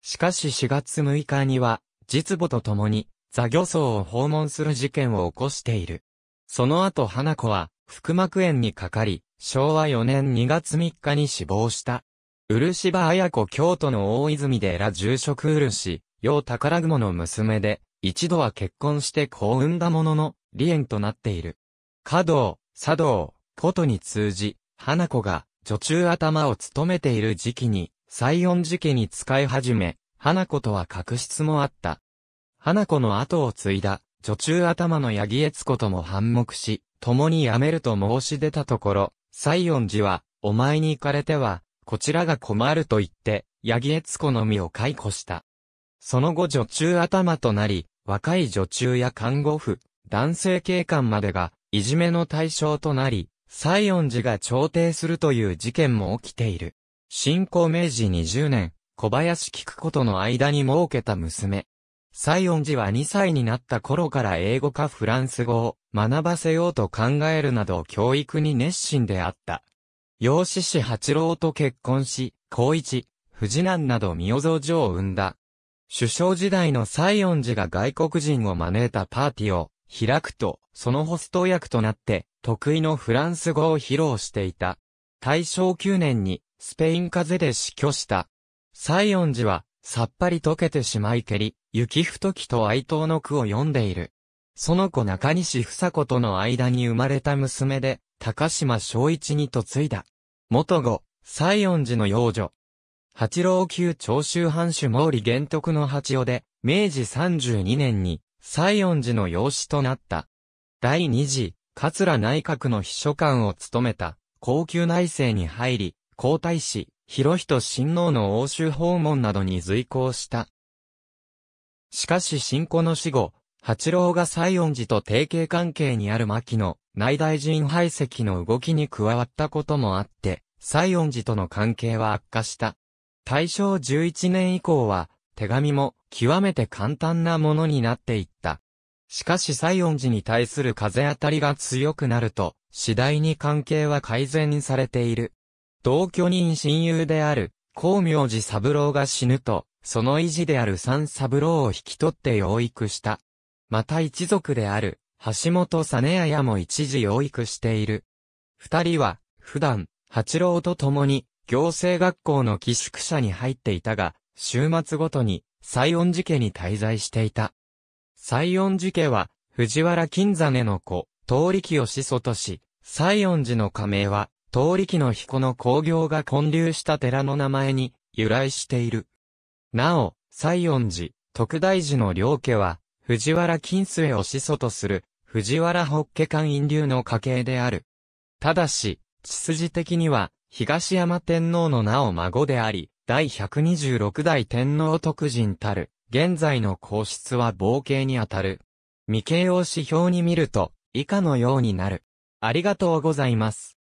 しかし4月6日には、実母と共に、座魚層を訪問する事件を起こしている。その後花子は、腹膜炎にかかり、昭和4年2月3日に死亡した。漆場綾子京都の大泉寺住職漆、洋宝雲の娘で、一度は結婚して子を産んだものの、離縁となっている。華道、茶道、琴に通じ、花子が女中頭を務めている時期に、西園寺家に使い始め、花子とは確執もあった。花子の後を継いだ、女中頭の八木悦子とも反目し、共に辞めると申し出たところ、西園寺は、お前に行かれては、こちらが困ると言って、八木悦子の身を解雇した。その後女中頭となり、若い女中や看護婦、男性警官までが、いじめの対象となり、西恩寺が調停するという事件も起きている。新興明治20年、小林菊子との間に設けた娘。西恩寺は2歳になった頃から英語かフランス語を学ばせようと考えるなど教育に熱心であった。養子師八郎と結婚し、高一、藤南など三造所を生んだ。首相時代の西園寺が外国人を招いたパーティーを開くと、そのホスト役となって、得意のフランス語を披露していた。大正9年に、スペイン風邪で死去した。西園寺は、さっぱり溶けてしまいけり、雪ふときと哀悼の句を読んでいる。その子中西房子との間に生まれた娘で、高島正一に嫁いだ。元後、西園寺の幼女、八郎級長州藩主毛利玄徳の八尾で、明治32年に、西園寺の養子となった。第二次、桂内閣の秘書官を務めた、高級内政に入り、皇太子、広人親王の欧州訪問などに随行した。しかし新子の死後、八郎が西園寺と提携関係にある牧野、内大臣排斥の動きに加わったこともあって、西園寺との関係は悪化した。大正11年以降は、手紙も極めて簡単なものになっていった。しかし西音寺に対する風当たりが強くなると、次第に関係は改善されている。同居人親友である、光明寺三郎が死ぬと、その維持である三三郎を引き取って養育した。また一族である、橋本実彩も一時養育している。二人は、普段、八郎と共に、行政学校の寄宿舎に入っていたが、週末ごとに、西恩寺家に滞在していた。西恩寺家は、藤原金座根の子、通力を始祖とし、西恩寺の家名は、通力の彦の工業が建立した寺の名前に由来している。なお、西恩寺、徳大寺の両家は、藤原金末を始祖とする、藤原北家官院流の家系である。ただし、血筋的には、東山天皇の名を孫であり、第126代天皇徳人たる、現在の皇室は冒険にあたる。未形を指標に見ると、以下のようになる。ありがとうございます。